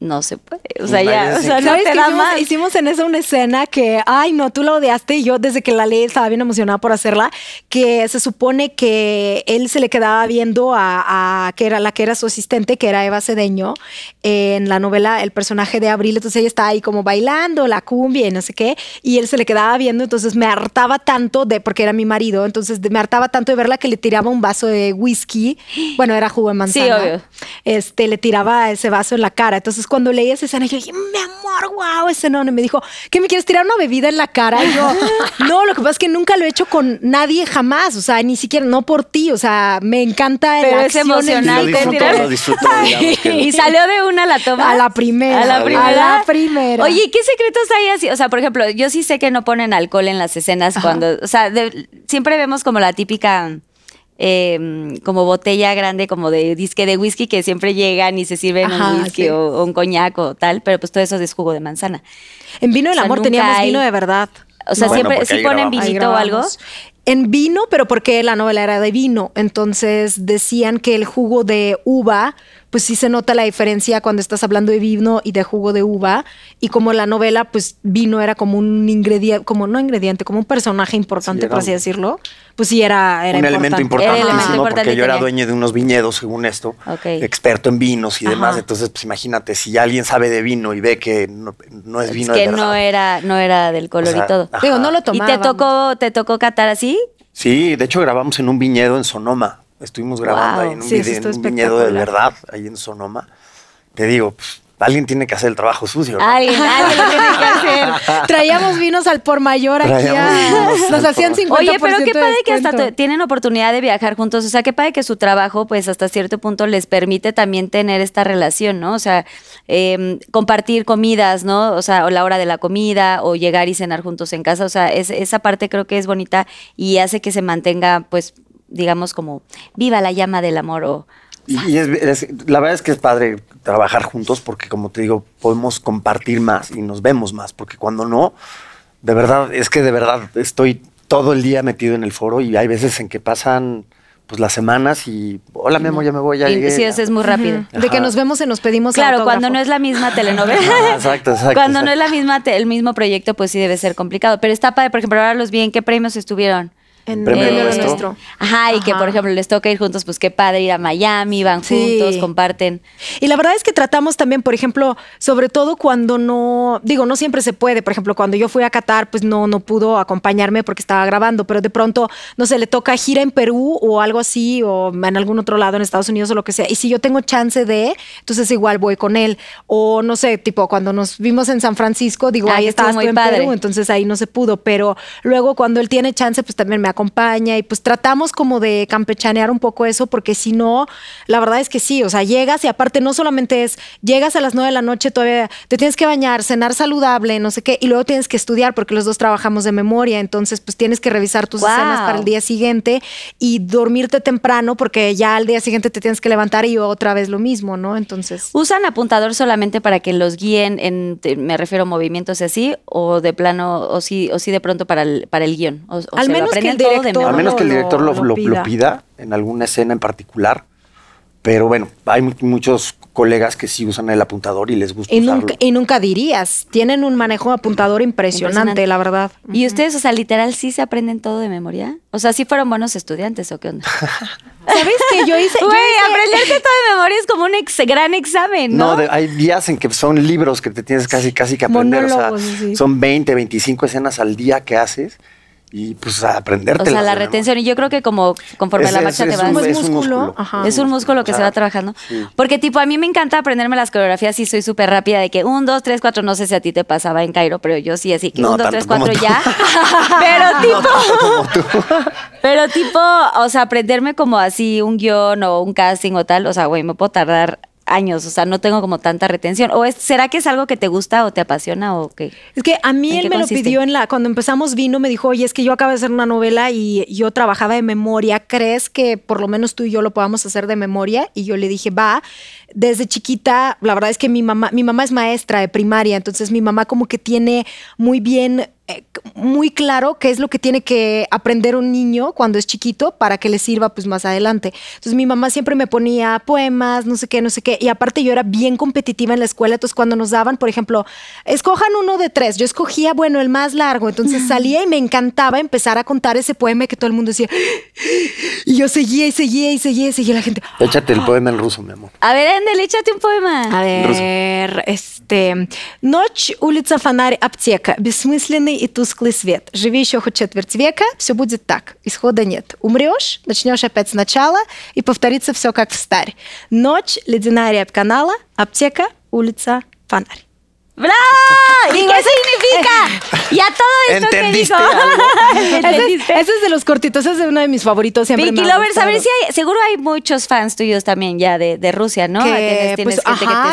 no se puede. O sea, ya, o sea, no hicimos, en esa una escena que, ay, no, tú la odiaste y yo desde que la leí estaba bien emocionada por hacerla, que se supone que él se le quedaba viendo a, que era la que era su asistente, que era Eva Cedeño, en la novela el personaje de Abril, entonces ella está ahí como bailando la cumbia y no sé qué, y él se le quedaba viendo, entonces me hartaba tanto de, porque era mi marido, entonces me hartaba tanto de verla que le tiraba un vaso de whisky, bueno, era jugo de manzana. Este, le tiraba ese vaso en la cara, entonces cuando leí esa escena, yo dije, mi amor, wow, ese no. Y me dijo, ¿qué me quieres tirar una bebida en la cara? Y yo, no, lo que pasa es que nunca lo he hecho con nadie jamás, o sea, ni siquiera, no por ti, o sea, me encanta el la emocional. de. y salió de una la toma. A la primera. A la primera. A la Oye, ¿qué secretos hay así? O sea, por ejemplo, yo sí sé que no ponen alcohol en las escenas cuando, o sea, siempre vemos como la típica Em, como botella grande, como de disque de whisky que siempre llegan y se sirven un whisky o, un coñaco o tal, pero pues todo eso es jugo de manzana. En vino del amor teníamos vino de verdad. O sea, siempre ponen vinito o algo en vino, pero porque la novela era de vino. Entonces decían que el jugo de uva pues sí se nota la diferencia cuando estás hablando de vino y de jugo de uva. Y como la novela, pues vino era como un ingrediente, como no ingrediente, como un personaje importante, por así decirlo. Pues sí, era, era un importante. elemento importante porque yo era dueño de unos viñedos, según esto, experto en vinos y demás. Entonces, pues imagínate, si alguien sabe de vino y ve que no, es vino que no era, no era del color y todo. Digo, no lo tomaba. ¿Y te tocó, te tocó catar así? Sí, de hecho grabamos en un viñedo en Sonoma, estuvimos grabando ahí en un, sí, de verdad, ahí en Sonoma. Te digo, pues, alguien tiene que hacer el trabajo sucio. ¿no? Alguien, tiene que hacer. Traíamos vinos al por mayor aquí. Nos hacían 50%. Oye, pero qué padre que hasta tienen oportunidad de viajar juntos. O sea, qué padre que su trabajo, pues hasta cierto punto, les permite también tener esta relación, ¿no? O sea, em, compartir comidas, ¿no? O sea, o la hora de la comida, o llegar y cenar juntos en casa. O sea, esa parte creo que es bonita y hace que se mantenga, pues, digamos, como viva la llama del amor o... Y es, la verdad es que es padre trabajar juntos porque, como te digo, podemos compartir más y nos vemos más, porque cuando no, de verdad, es que de verdad estoy todo el día metido en el foro y hay veces en que pasan pues las semanas y hola Memo, ya me voy, Sí, es, muy rápido. De que nos vemos y nos pedimos Claro, cuando no es la misma telenovela. exacto, exacto. Cuando no es la misma el mismo proyecto, pues sí debe ser complicado. Pero está padre, por ejemplo, ahora los bien, ¿qué premios estuvieron? en, premio nuestro. Ajá, y que por ejemplo les toca ir juntos, pues qué padre ir a Miami, van juntos, comparten. Y la verdad es que tratamos también, por ejemplo, sobre todo cuando no, digo, no siempre se puede, por ejemplo, cuando yo fui a Qatar, pues no, no pudo acompañarme porque estaba grabando, pero de pronto, no sé, le toca gira en Perú o algo así, o en algún otro lado, en Estados Unidos o lo que sea. Y si yo tengo chance de, entonces igual voy con él. O no sé, tipo, cuando nos vimos en San Francisco, digo, ah, ahí estaba muy en padre. Perú, entonces ahí no se pudo, pero luego cuando él tiene chance, pues también me ha acompaña y pues tratamos como de campechanear un poco eso porque si no, la verdad es que sí, o sea, llegas y aparte no solamente es, llegas a las 9 de la noche todavía, te tienes que bañar, cenar saludable, no sé qué, y luego tienes que estudiar porque los dos trabajamos de memoria, entonces pues tienes que revisar tus escenas para el día siguiente y dormirte temprano porque ya al día siguiente te tienes que levantar y otra vez lo mismo, ¿no? Entonces... ¿Usan apuntador solamente para que los guíen en, me refiero a movimientos así, o de plano, o sí, o sí de pronto para el, para el guión? O, al menos que a menos que el director lo, lo, pida. en alguna escena en particular. Pero bueno, hay muchos colegas que sí usan el apuntador y les gusta y Nunca, y nunca dirías, tienen un manejo apuntador impresionante, la verdad. ¿Y ustedes, o sea, literal, sí se aprenden todo de memoria? O sea, ¿sí fueron buenos estudiantes o qué onda? ¿Sabes qué? Yo hice... Güey, todo de memoria es como un gran examen, ¿no? No, hay días en que son libros que te tienes casi, casi que aprender. son 20, 25 escenas al día que haces y pues a aprenderte. O sea, la retención. Y yo creo que como conforme la marcha te vas. Es un músculo. Es un músculo que se va trabajando. Porque, tipo, a mí me encanta aprenderme las coreografías y soy súper rápida de que un, dos, tres, cuatro. No sé si a ti te pasaba en Cairo, pero yo sí, así que un, dos, tres, cuatro ya. pero tipo. pero tipo, o sea, aprenderme como así un guión o un casting o tal. O sea, güey, me puedo tardar años, o sea, no tengo como tanta retención. ¿O será que es algo que te gusta o te apasiona o qué? Es que a mí él me lo pidió en la, cuando empezamos vino, me dijo, oye, es que yo acabo de hacer una novela y yo trabajaba de memoria, ¿crees que por lo menos tú y yo lo podamos hacer de memoria? Y yo le dije, va, desde chiquita, la verdad es que mi mamá, mi mamá es maestra de primaria, entonces mi mamá como que tiene muy bien eh, muy claro qué es lo que tiene que aprender un niño cuando es chiquito para que le sirva pues más adelante. Entonces mi mamá siempre me ponía poemas, no sé qué, no sé qué, y aparte yo era bien competitiva en la escuela, entonces cuando nos daban, por ejemplo, escojan uno de tres, yo escogía, bueno, el más largo, entonces salía y me encantaba empezar a contar ese poema que todo el mundo decía, y yo seguía y seguía y seguía y seguía la gente. Échate el poema en ruso, mi amor. A ver, Endel, échate un poema. A ver, este, Noche ulitsa Fanar apteka и тусклый свет. Живи еще хоть четверть века, все будет так, исхода нет. Умрешь, начнешь опять сначала, и повторится все как в старь. Ночь, ледяная рябь аптека, улица, фонарь. ¡Bravo! ¿Y qué significa? Y a todo esto que dijo. Ese, es de los cortitos, ese es uno de mis favoritos siempre. Vicky Lovers, a ver si hay, seguro hay muchos fans tuyos también ya de, Rusia, ¿no? Que, pues,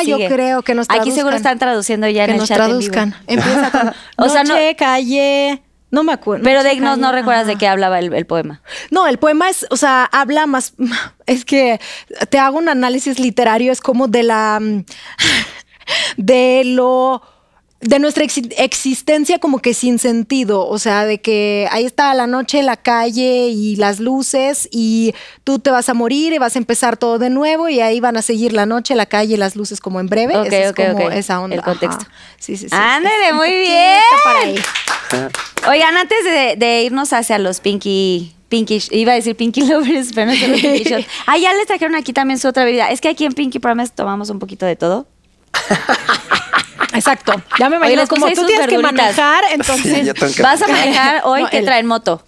yo creo que nos traduzcan. Aquí seguro están traduciendo ya en el chat Empieza o noche, calle... No me acuerdo. Pero de no, no recuerdas de qué hablaba el, el, poema. No, el poema es, o sea, habla más. Es que te hago un análisis literario, es como de la de lo de nuestra existencia como que sin sentido, o sea, de que ahí está la noche, la calle y las luces y tú te vas a morir y vas a empezar todo de nuevo y ahí van a seguir la noche, la calle y las luces como en breve. esa es como esa onda. El contexto. Ándale, muy bien. Oigan, antes de, irnos hacia los Pinky Pinky, iba a decir Pinky Lovers, pero no Pinky Ah, ya les trajeron aquí también su otra bebida. Es que aquí en Pinky Promise tomamos un poquito de todo. Exacto. Ya me imagino Oye, como tú tienes que manejar, entonces vas a manejar hoy que traen moto.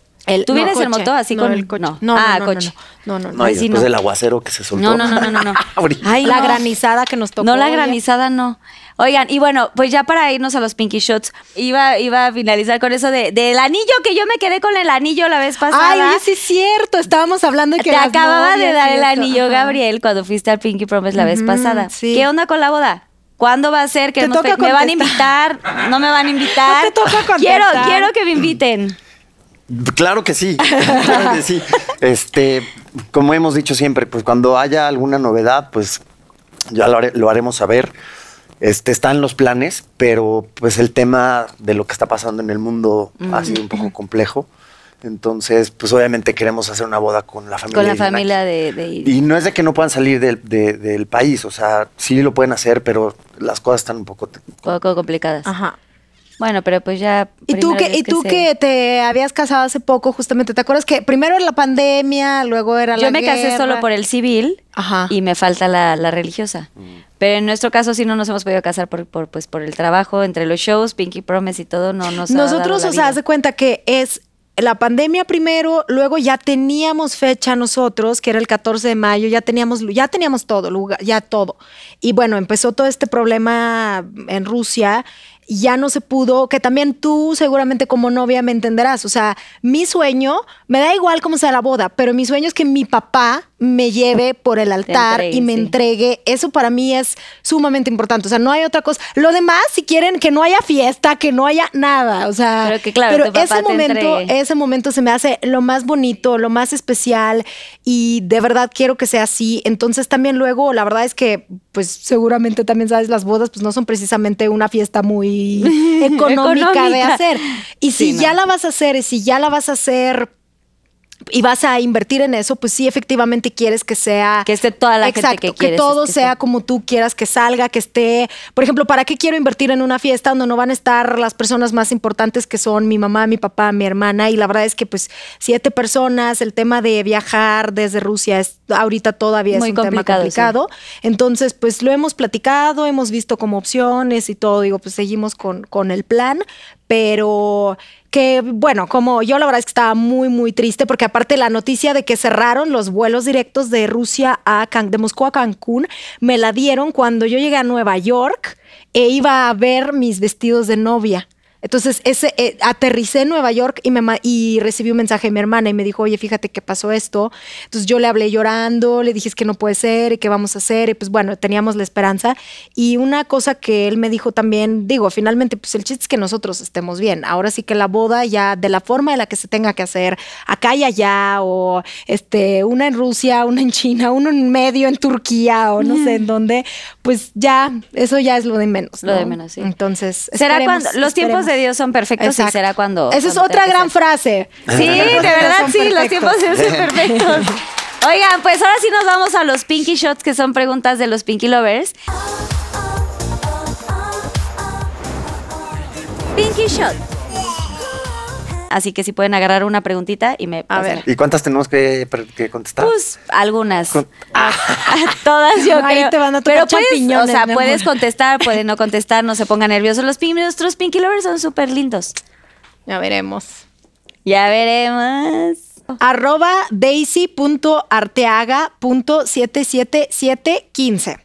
¿Tú vienes en moto así no, con el coche? No, ah, coche. No, no, no. después del aguacero que se soltó. No, no, no, no, Ay, la granizada que nos tocó. No, la granizada no. Oigan, y bueno, pues ya para irnos a los pinky shots, iba, iba a finalizar con eso de, del anillo, que yo me quedé con el anillo la vez pasada. Ay, sí es cierto, estábamos hablando de que... Te acababa de dar el anillo, Gabriel, cuando fuiste al Pinky Promise la vez pasada. ¿Qué onda con la boda? ¿Cuándo va a ser que me van a invitar? ¿No me van a invitar? te toca Quiero, que me inviten. Claro que sí, Este, como hemos dicho siempre, pues cuando haya alguna novedad, pues ya lo, haremos saber. Este, están los planes, pero pues el tema de lo que está pasando en el mundo ha sido un poco complejo. Entonces, pues obviamente queremos hacer una boda con la familia. de familia de, Y no es de que no puedan salir del, país, o sea, sí lo pueden hacer, pero las cosas están un poco... complicadas. Ajá. Bueno, pero pues ya... ¿Y tú, que, y tú te habías casado hace poco, justamente, ¿te acuerdas que primero era la pandemia, luego era Yo la Yo me casé solo por el civil y me falta la, religiosa. Mm. Pero en nuestro caso sí no nos hemos podido casar por, por, pues, por el trabajo, entre los shows, Pinky Promise y todo, no nos Nosotros, o sea, haz de cuenta que es la pandemia primero, luego ya teníamos fecha nosotros, que era el 14 de mayo, ya teníamos, ya teníamos todo, ya todo. Y bueno, empezó todo este problema en Rusia, ya no se pudo, que también tú seguramente como novia me entenderás, o sea, mi sueño, me da igual cómo sea la boda, pero mi sueño es que mi papá me lleve por el altar y me entregue. Eso para mí es sumamente importante. O sea, no hay otra cosa. Lo demás, si quieren, que no haya fiesta, que no haya nada. O sea, pero, que, claro, ese momento, ese momento se me hace lo más bonito, lo más especial y de verdad quiero que sea así. Entonces también luego, la verdad es que, pues seguramente también sabes, las bodas pues no son precisamente una fiesta muy económica, de hacer. Y si ya la vas a hacer y si ya la vas a hacer y vas a invertir en eso, pues sí, efectivamente quieres que sea. Que esté toda la gente que Que todo sea como tú quieras que salga, que esté. Por ejemplo, ¿para qué quiero invertir en una fiesta donde no van a estar las personas más importantes que son mi mamá, mi papá, mi hermana? Y la verdad es que, pues, siete personas, el tema de viajar desde Rusia es ahorita todavía es un tema complicado. Entonces, pues lo hemos platicado, hemos visto como opciones y todo. Digo, pues seguimos con, con el plan, pero que bueno, como yo la verdad es que estaba muy, muy triste porque aparte la noticia de que cerraron los vuelos directos de Rusia a Can de Moscú a Cancún, me la dieron cuando yo llegué a Nueva York e iba a ver mis vestidos de novia. Entonces, ese, eh, aterricé en Nueva York y, me, y recibí un mensaje de mi hermana y me dijo, oye, fíjate que pasó esto. Entonces yo le hablé llorando, le dije, es que no puede ser, ¿y qué vamos a hacer? Y pues bueno, teníamos la esperanza. Y una cosa que él me dijo también, digo, finalmente, pues el chiste es que nosotros estemos bien. Ahora sí que la boda ya de la forma en la que se tenga que hacer, acá y allá, o este, una en Rusia, una en China, uno en medio, en Turquía, o no sé en dónde, pues ya, eso ya es lo de menos. Lo de menos, sí. Entonces, será cuando los tiempos de Dios son perfectos y será cuando. Esa es otra gran frase. Sí, de verdad, sí, los tiempos de Dios son perfectos. Oigan, pues ahora sí nos vamos a los Pinky Shots, que son preguntas de los Pinky Lovers. Pinky Shot. Así que si pueden agarrar una preguntita y me... A ver. ¿Y cuántas tenemos que, contestar? Pues algunas. Ah. Ah. Todas yo Te van a Pero puedes, o sea, puedes contestar, puedes no contestar, no se pongan nerviosos. Los nuestros Pinky Lovers son súper lindos. Ya veremos. Ya veremos. Arroba daisy.arteaga.77715.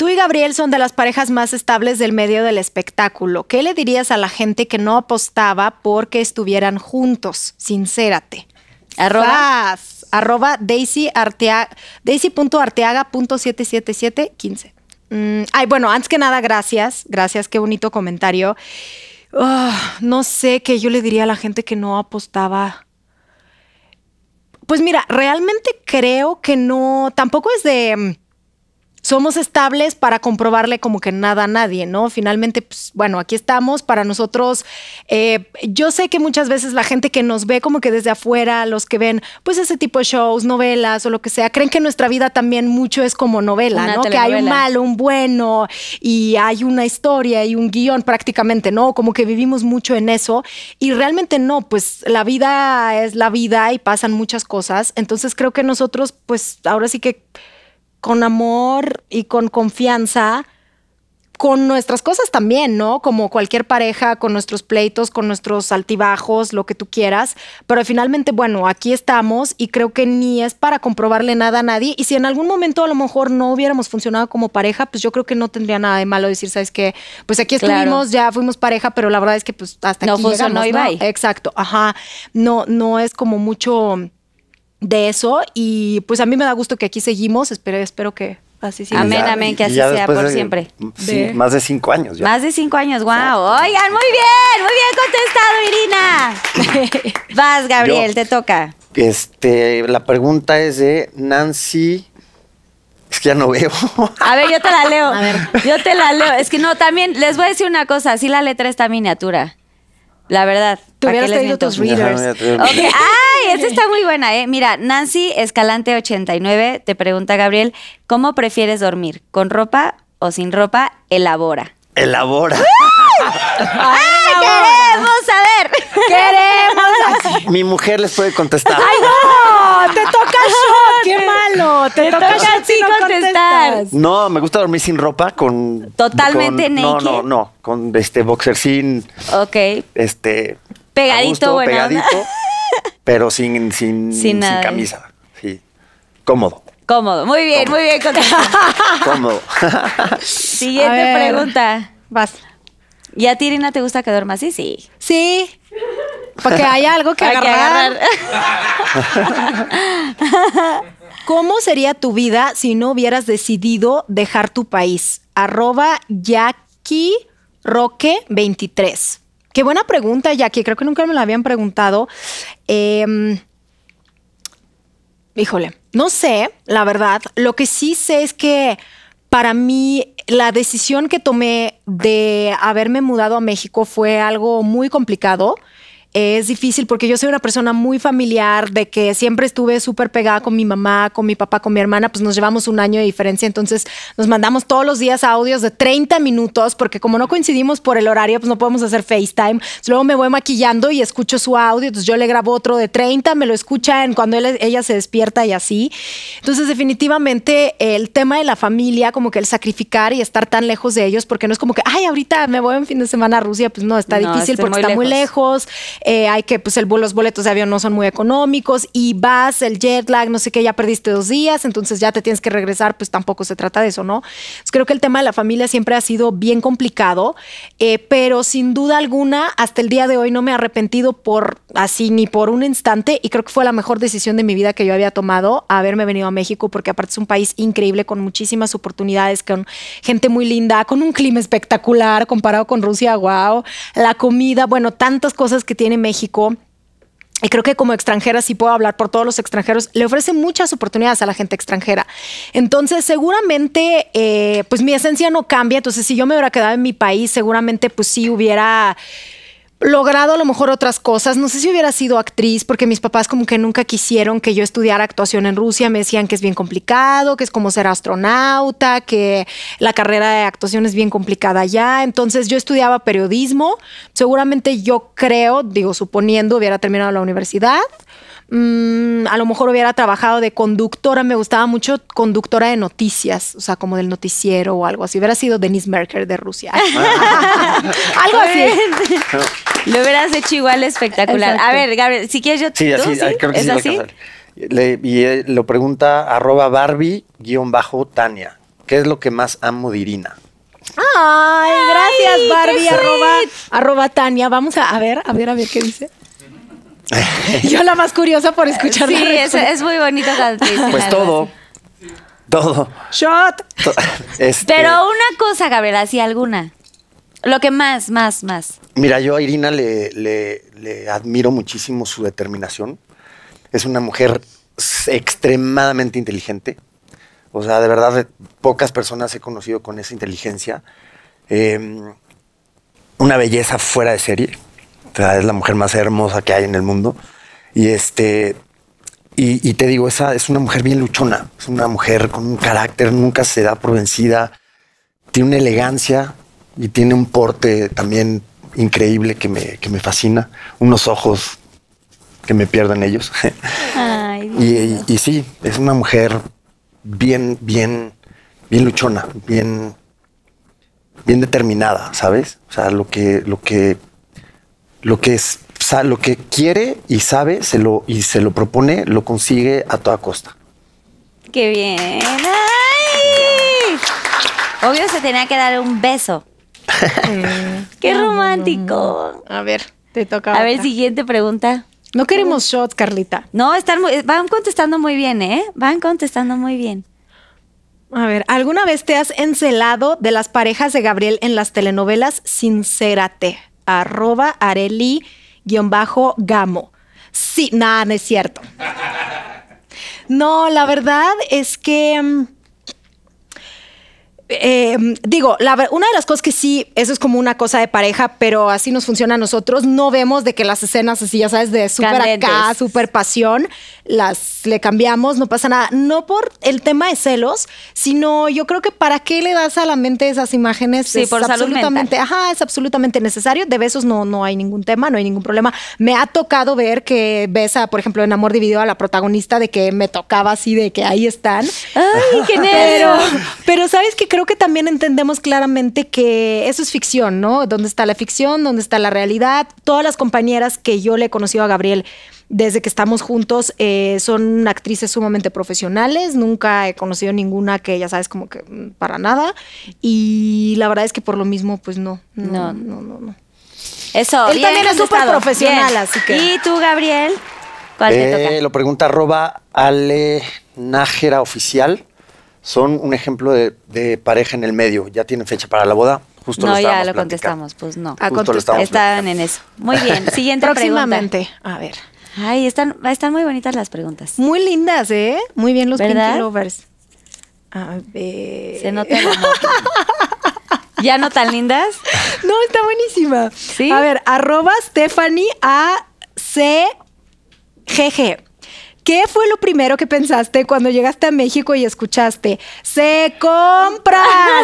Tú y Gabriel son de las parejas más estables del medio del espectáculo. ¿Qué le dirías a la gente que no apostaba porque estuvieran juntos? Sincérate. Arroba. arroba Daisy Arteaga, Daisy.arteaga.77715. Mm, ay, bueno, antes que nada, gracias. Gracias, qué bonito comentario. Ah, no sé qué yo le diría a la gente que no apostaba. Pues mira, realmente creo que no, tampoco es de mm, somos estables para comprobarle como que nada a nadie, ¿no? Finalmente, pues, bueno, aquí estamos para nosotros. Eh, yo sé que muchas veces la gente que nos ve como que desde afuera, los que ven pues ese tipo de shows, novelas o lo que sea, creen que nuestra vida también mucho es como novela, ¿no? Que hay un malo, un bueno y hay una historia y un guión prácticamente, ¿no? Como que vivimos mucho en eso y realmente no, pues la vida es la vida y pasan muchas cosas. Entonces creo que nosotros pues ahora sí que con amor y con confianza, con nuestras cosas también, ¿no? Como cualquier pareja, con nuestros pleitos, con nuestros altibajos, lo que tú quieras. Pero finalmente, bueno, aquí estamos y creo que ni es para comprobarle nada a nadie. Y si en algún momento a lo mejor no hubiéramos funcionado como pareja, pues yo creo que no tendría nada de malo decir, ¿sabes qué? Pues aquí estuvimos, ya fuimos pareja, pero la verdad es que pues hasta aquí llegamos, no, Exacto, ajá. No, no es como mucho de eso y pues a mí me da gusto que aquí seguimos, espero, espero que así sea. Amén, amén, que así sea por siempre. más de cinco años Más de cinco años, wow. Oigan, muy bien, muy bien contestado, Irina. Vas, Gabriel, te toca. Este, la pregunta es de Nancy es que ya no veo. A ver, yo te la leo. Yo te la leo. Es que no, también les voy a decir una cosa. Si la letra está miniatura. La verdad. Te hubieras tenido tus readers. okay. Ay, esta está muy buena, ¿eh? Mira, Nancy Escalante89 te pregunta, Gabriel, ¿cómo prefieres dormir? ¿Con ropa o sin ropa? Elabora. Elabora. ¡Ay, queremos saber! ¡Queremos! Mi mujer les puede contestar. ¡Ay, no! ¡Te toca yo. ¡Qué malo! ¡Te, toca, a contestar! No, me gusta dormir sin ropa, con... Totalmente con, naked. No, no, no. Con este boxer sin... Ok. Este Pegadito, pegadito, pero sin, sin, sin, camisa. Sí. Cómodo. Cómodo. Muy bien, muy bien. Cómodo. Siguiente pregunta. Vas. ¿Y a ti, Irina, te gusta que duerma así? Sí. Sí. Porque hay algo que agarrar. Que agarrar. ¿Cómo sería tu vida si no hubieras decidido dejar tu país? Arroba Jackie Roque 23. Qué buena pregunta, Jackie. Creo que nunca me la habían preguntado. Em, híjole, no sé, la verdad. Lo que sí sé es que para mí la decisión que tomé de haberme mudado a México fue algo muy complicado es difícil porque yo soy una persona muy familiar, de que siempre estuve súper pegada con mi mamá, con mi papá, con mi hermana, pues nos llevamos un año de diferencia, entonces nos mandamos todos los días audios de 30 minutos, porque como no coincidimos por el horario, pues no podemos hacer FaceTime. Luego me voy maquillando y escucho su audio, entonces yo le grabo otro de 30, me lo escuchan cuando ella se despierta y así. Entonces definitivamente el tema de la familia, como que el sacrificar y estar tan lejos de ellos, porque no es como que, ay, ahorita me voy en fin de semana a Rusia, pues no, está difícil porque está muy lejos eh, hay que, pues los boletos de avión no son muy económicos y vas, el jet lag, no sé qué, ya perdiste dos días, entonces ya te tienes que regresar, pues tampoco se trata de eso, ¿no? Pues, creo que el tema de la familia siempre ha sido bien complicado, eh, pero sin duda alguna, hasta el día de hoy no me he arrepentido por así ni por un instante y creo que fue la mejor decisión de mi vida que yo había tomado haberme venido a México porque aparte es un país increíble con muchísimas oportunidades, con gente muy linda, con un clima espectacular comparado con Rusia, wow, la comida, bueno, tantas cosas que tiene en México, y creo que como extranjera, sí puedo hablar por todos los extranjeros, le ofrece muchas oportunidades a la gente extranjera. Entonces, seguramente, eh, pues mi esencia no cambia. Entonces, si yo me hubiera quedado en mi país, seguramente, pues sí hubiera logrado a lo mejor otras cosas. No sé si hubiera sido actriz, porque mis papás como que nunca quisieron que yo estudiara actuación en Rusia. Me decían que es bien complicado, que es como ser astronauta, que la carrera de actuación es bien complicada ya Entonces yo estudiaba periodismo. Seguramente yo creo, digo, suponiendo, hubiera terminado la universidad Mm, a lo mejor hubiera trabajado de conductora, me gustaba mucho conductora de noticias, o sea, como del noticiero o algo así. Hubiera sido Denise Merker de Rusia. algo así. Lo hubieras hecho igual espectacular. A ver, Gabriel, si quieres yo... Sí, ¿sí? creo que sí y eh, lo pregunta arroba Barbie-Tania. ¿Qué es lo que más amo de Irina? Ay, gracias Barbie, Tania. Vamos a, a ver, a ver, a ver qué dice. Yo la más curiosa por escuchar. Sí, es, muy bonita Pues todo. Todo. Shot. Este Pero una cosa, Gabriela, si alguna. Lo que más, más, más. Mira, yo a Irina le, admiro muchísimo su determinación. Es una mujer extremadamente inteligente. O sea, de verdad, pocas personas he conocido con esa inteligencia. Em, una belleza fuera de serie es la mujer más hermosa que hay en el mundo. Y este, y, te digo, esa es una mujer bien luchona, es una mujer con un carácter, nunca se da por vencida, tiene una elegancia y tiene un porte también increíble que me, me fascina, unos ojos que me pierden ellos. y, y, sí, es una mujer bien, bien, bien luchona, bien, bien determinada, ¿sabes? O sea, lo que, lo que lo que es, lo que quiere y sabe, se lo y se lo propone, lo consigue a toda costa. Qué bien. ¡Ay! Obvio se tenía que dar un beso. Qué romántico. A ver, te toca. A ver, siguiente pregunta. No queremos shots, Carlita. No, están van contestando muy bien, ¿eh? Van contestando muy bien. A ver, ¿alguna vez te has encelado de las parejas de Gabriel en las telenovelas? Sincérate arroba areli-gamo. Sí, nada, no es cierto. No, la verdad es que... Mm, em, digo, una de las cosas que sí, eso es como una cosa de pareja, pero así nos funciona a nosotros, no vemos de que las escenas así, ya sabes, de súper acá, súper pasión, las le cambiamos, no pasa nada. No por el tema de celos, sino yo creo que para qué le das a la mente esas imágenes sí, es por absolutamente, ajá, es absolutamente necesario. De besos no, no hay ningún tema, no hay ningún problema. Me ha tocado ver que besa, por ejemplo, en Amor Dividido a la protagonista de que me tocaba así de que ahí están. Ay, qué negro! pero sabes que creo que también entendemos claramente que eso es ficción, ¿no? ¿Dónde está la ficción? ¿Dónde está la realidad? Todas las compañeras que yo le he conocido a Gabriel desde que estamos juntos eh, son actrices sumamente profesionales, nunca he conocido ninguna que ya sabes como que mm, para nada y la verdad es que por lo mismo pues no, no, no, no, no. Eso. Él también es súper profesional, así que. ¿Y tú, Gabriel? Eh, lo pregunta arroba Ale Nájera Oficial. Son un ejemplo de, pareja en el medio. Ya tienen fecha para la boda. Justo no, ya lo contestamos, pues no. Están Estaban en eso. Muy bien, siguiente pregunta. Próximamente, a ver. Ay, están, están muy bonitas las preguntas. Muy lindas, ¿eh? Muy bien los ¿verdad? Lovers. A ver. Se nota ¿Ya no tan lindas? No, está buenísima. ¿Sí? A ver, arroba Stephanie A ¿Qué fue lo primero que pensaste cuando llegaste a México y escuchaste? Se compran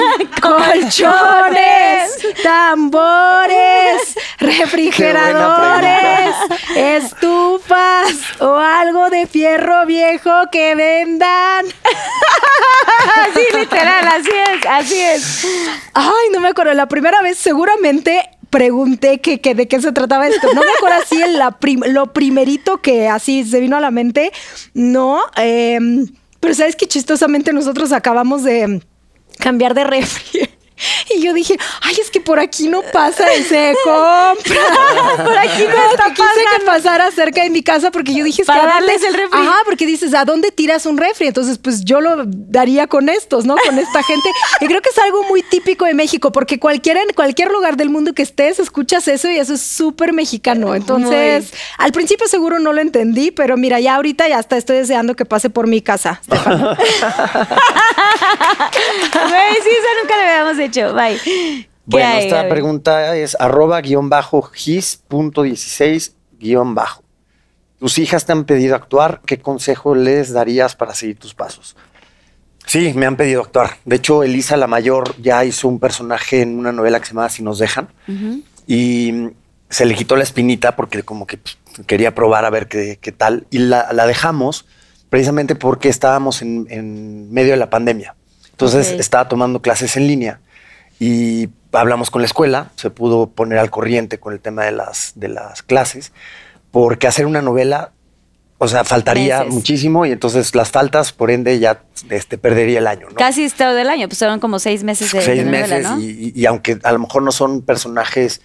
colchones, tambores, refrigeradores, estufas o algo de fierro viejo que vendan. sí, literal, así es, así es. Ay, no me acuerdo. La primera vez seguramente pregunté que, de qué se trataba esto. No me acuerdo así la lo primerito que así se vino a la mente. No, em, pero sabes que chistosamente nosotros acabamos de cambiar de refri. Y yo dije, ay, es que por aquí no pasa ese se compra. por aquí no está pasando. Quise que pasara cerca de mi casa porque yo dije, Para darles el refri. Ajá, porque dices, ¿a dónde tiras un refri? Entonces, pues yo lo daría con estos, ¿no? Con esta gente. y creo que es algo muy típico de México porque cualquiera, en cualquier lugar del mundo que estés, escuchas eso y eso es súper mexicano. Entonces, al principio seguro no lo entendí, pero mira, ya ahorita ya hasta estoy deseando que pase por mi casa. Güey, sí, eso nunca lo habíamos hecho. Bye. Bueno, esta pregunta es arroba guión bajo gis punto guión bajo. Tus hijas te han pedido actuar. ¿Qué consejo les darías para seguir tus pasos? Sí, me han pedido actuar. De hecho, Elisa la mayor ya hizo un personaje en una novela que se llama Si nos dejan. Y se le quitó la espinita porque como que pues, quería probar a ver qué, tal. Y la dejamos precisamente porque estábamos en, medio de la pandemia. Entonces estaba tomando clases en línea y hablamos con la escuela, se pudo poner al corriente con el tema de las, de las clases, porque hacer una novela, o sea, faltaría muchísimo y entonces las faltas, por ende, ya este, perdería el año. ¿no? Casi todo el año, pues eran como seis meses de, novela, meses y, y, aunque a lo mejor no son personajes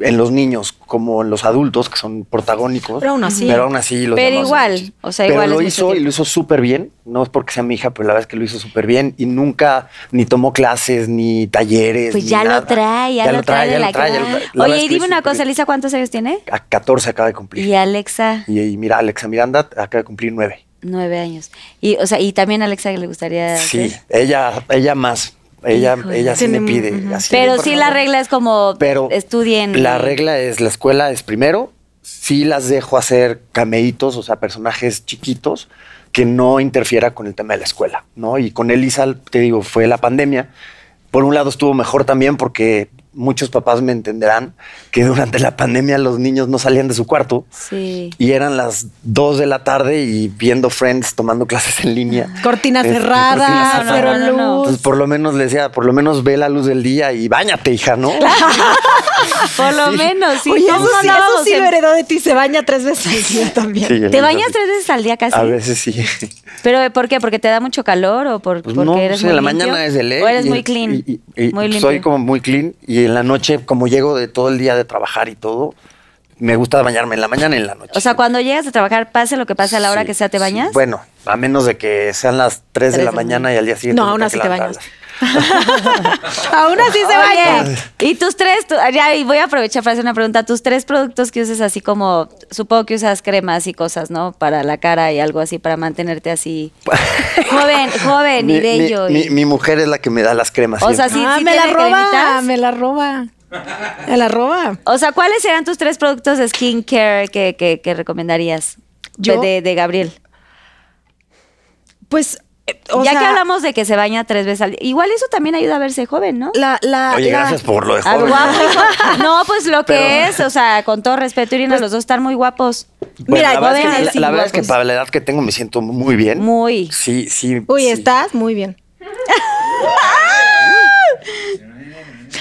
en los niños como en los adultos que son protagónicos. Pero aún así. Pero aún Pero igual, o sea, igual. Pero lo hizo y lo hizo súper bien. No es porque sea mi hija, pero la verdad es que lo hizo súper bien y nunca ni tomó clases ni talleres. Pues ya, Lo trae, ya, lo trae, ya, lo trae, ya lo trae. Oye, y dime una cosa, ¿Elisa ¿cuántos años tiene? A 14 acaba de cumplir. Y Alexa. Y, mira, Alexa Miranda acaba de cumplir 9. Nueve años. Y, o sea, y también a Alexa le gustaría. Sí, ella, ella más. Ella, ella sí me pide. pero sí la regla es como estudien. La regla es la escuela es primero, sí las dejo hacer cameitos, o sea, personajes chiquitos que no interfiera con el tema de la escuela, ¿no? Y con Elisa, te digo, fue la pandemia. Por un lado estuvo mejor también porque muchos papás me entenderán que durante la pandemia los niños no salían de su cuarto y eran las dos de la tarde y viendo Friends, tomando clases en línea. Ah. Cortina este, cerrada, pero por lo menos le decía, por lo menos ve la luz del día y báñate hija, ¿no? Por lo menos, sí. Oye, eso, sí, de ti, se baña tres veces al día también. ¿Te bañas tres veces al día casi? A veces sí. ¿Pero por qué? ¿Porque te da mucho calor o por, pues porque eres pues en la mañana es el ¿O eres muy clean? Soy como muy clean y en la noche, como llego de todo el día de trabajar y todo, me gusta bañarme en la mañana y en la noche. O sea, cuando llegas a trabajar, pase lo que pase a la hora que sea, ¿te bañas? Bueno, a menos de que sean las 3, de la mañana y al día siguiente. No, aún así te bañas. Aún así se vaya. Y tus tres, voy a aprovechar para hacer una pregunta. Tus tres productos que uses así como, supongo que usas cremas y cosas, ¿no? Para la cara y algo así, para mantenerte así joven, joven y bello. Mi, mujer es la que me da las cremas. O sea, ah, sí, me, la roba, me la roba, me la roba. O sea, ¿cuáles serán tus tres productos de skincare que, que, recomendarías De, de Gabriel? Pues eh, ya que hablamos de que se baña tres veces al día, igual eso también ayuda a verse joven, ¿no? La, la, Oye, gracias por lo de no, pues lo que es, o sea, con todo respeto, Irina, pues los dos están muy guapos. Mira, la verdad, es que, para la edad que tengo me siento muy bien. Muy. Sí, sí. Uy, estás muy bien.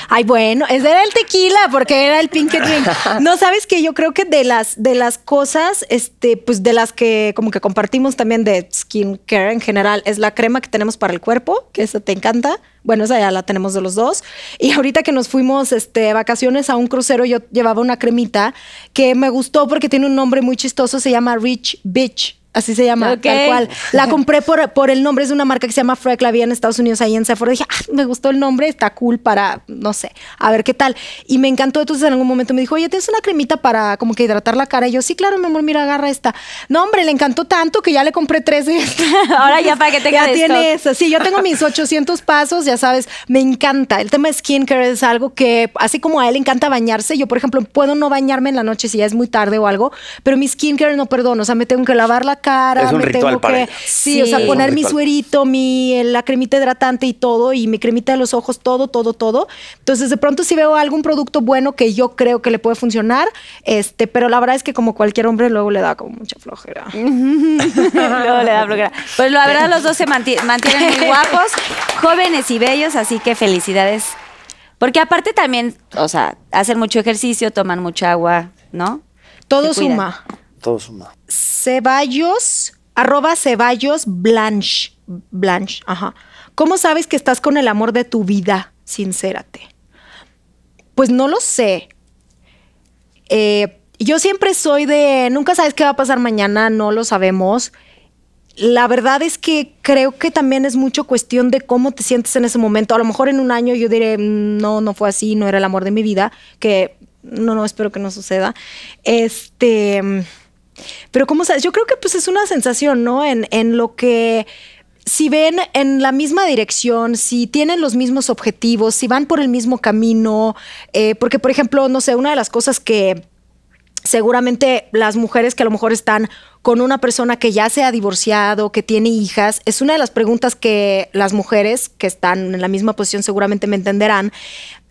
Ay, bueno, ese era el tequila, porque era el pink Drink. No, sabes que yo creo que de las, de las cosas, este, pues de las que como que compartimos también de skincare en general, es la crema que tenemos para el cuerpo, que esa te encanta. Bueno, esa ya la tenemos de los dos. Y ahorita que nos fuimos este, vacaciones a un crucero, yo llevaba una cremita que me gustó porque tiene un nombre muy chistoso, se llama Rich Bitch. Así se llama, tal cual. La compré por, el nombre, es de una marca que se llama Freck, la vi en Estados Unidos, ahí en Sephora. Dije, ah, me gustó el nombre, está cool para, no sé, a ver qué tal. Y me encantó, entonces en algún momento me dijo, oye, ¿tienes una cremita para como que hidratar la cara? Y yo, sí, claro, mi amor, mira, agarra esta. No, hombre, le encantó tanto que ya le compré tres de esta. Ahora ya para que tenga Ya tiene esa. Sí, yo tengo mis 800 pasos, ya sabes, me encanta. El tema de skincare es algo que, así como a él le encanta bañarse, yo, por ejemplo, puedo no bañarme en la noche si ya es muy tarde o algo, pero mi skincare no perdón o sea, me tengo que lavar la es un ritual para Sí, o sea, poner mi suerito, mi, la cremita hidratante y todo, y mi cremita de los ojos, todo, todo, todo. Entonces, de pronto si veo algún producto bueno que yo creo que le puede funcionar, este, pero la verdad es que como cualquier hombre luego le da como mucha flojera. luego le da flojera. Pues la verdad los dos se mantienen muy guapos, jóvenes y bellos, así que felicidades. Porque aparte también, o sea, hacen mucho ejercicio, toman mucha agua, ¿no? Todo suma todo suma. Ceballos, arroba Ceballos Blanche. Blanche, ajá. ¿Cómo sabes que estás con el amor de tu vida? Sincérate. Pues no lo sé. Eh, yo siempre soy de, nunca sabes qué va a pasar mañana, no lo sabemos. La verdad es que creo que también es mucho cuestión de cómo te sientes en ese momento. A lo mejor en un año yo diré, mm, no, no fue así, no era el amor de mi vida, que no, no, espero que no suceda. Este pero ¿cómo sabes? Yo creo que pues es una sensación, ¿no? En, lo que si ven en la misma dirección, si tienen los mismos objetivos, si van por el mismo camino, eh, porque por ejemplo, no sé, una de las cosas que seguramente las mujeres que a lo mejor están con una persona que ya se ha divorciado, que tiene hijas, es una de las preguntas que las mujeres que están en la misma posición seguramente me entenderán,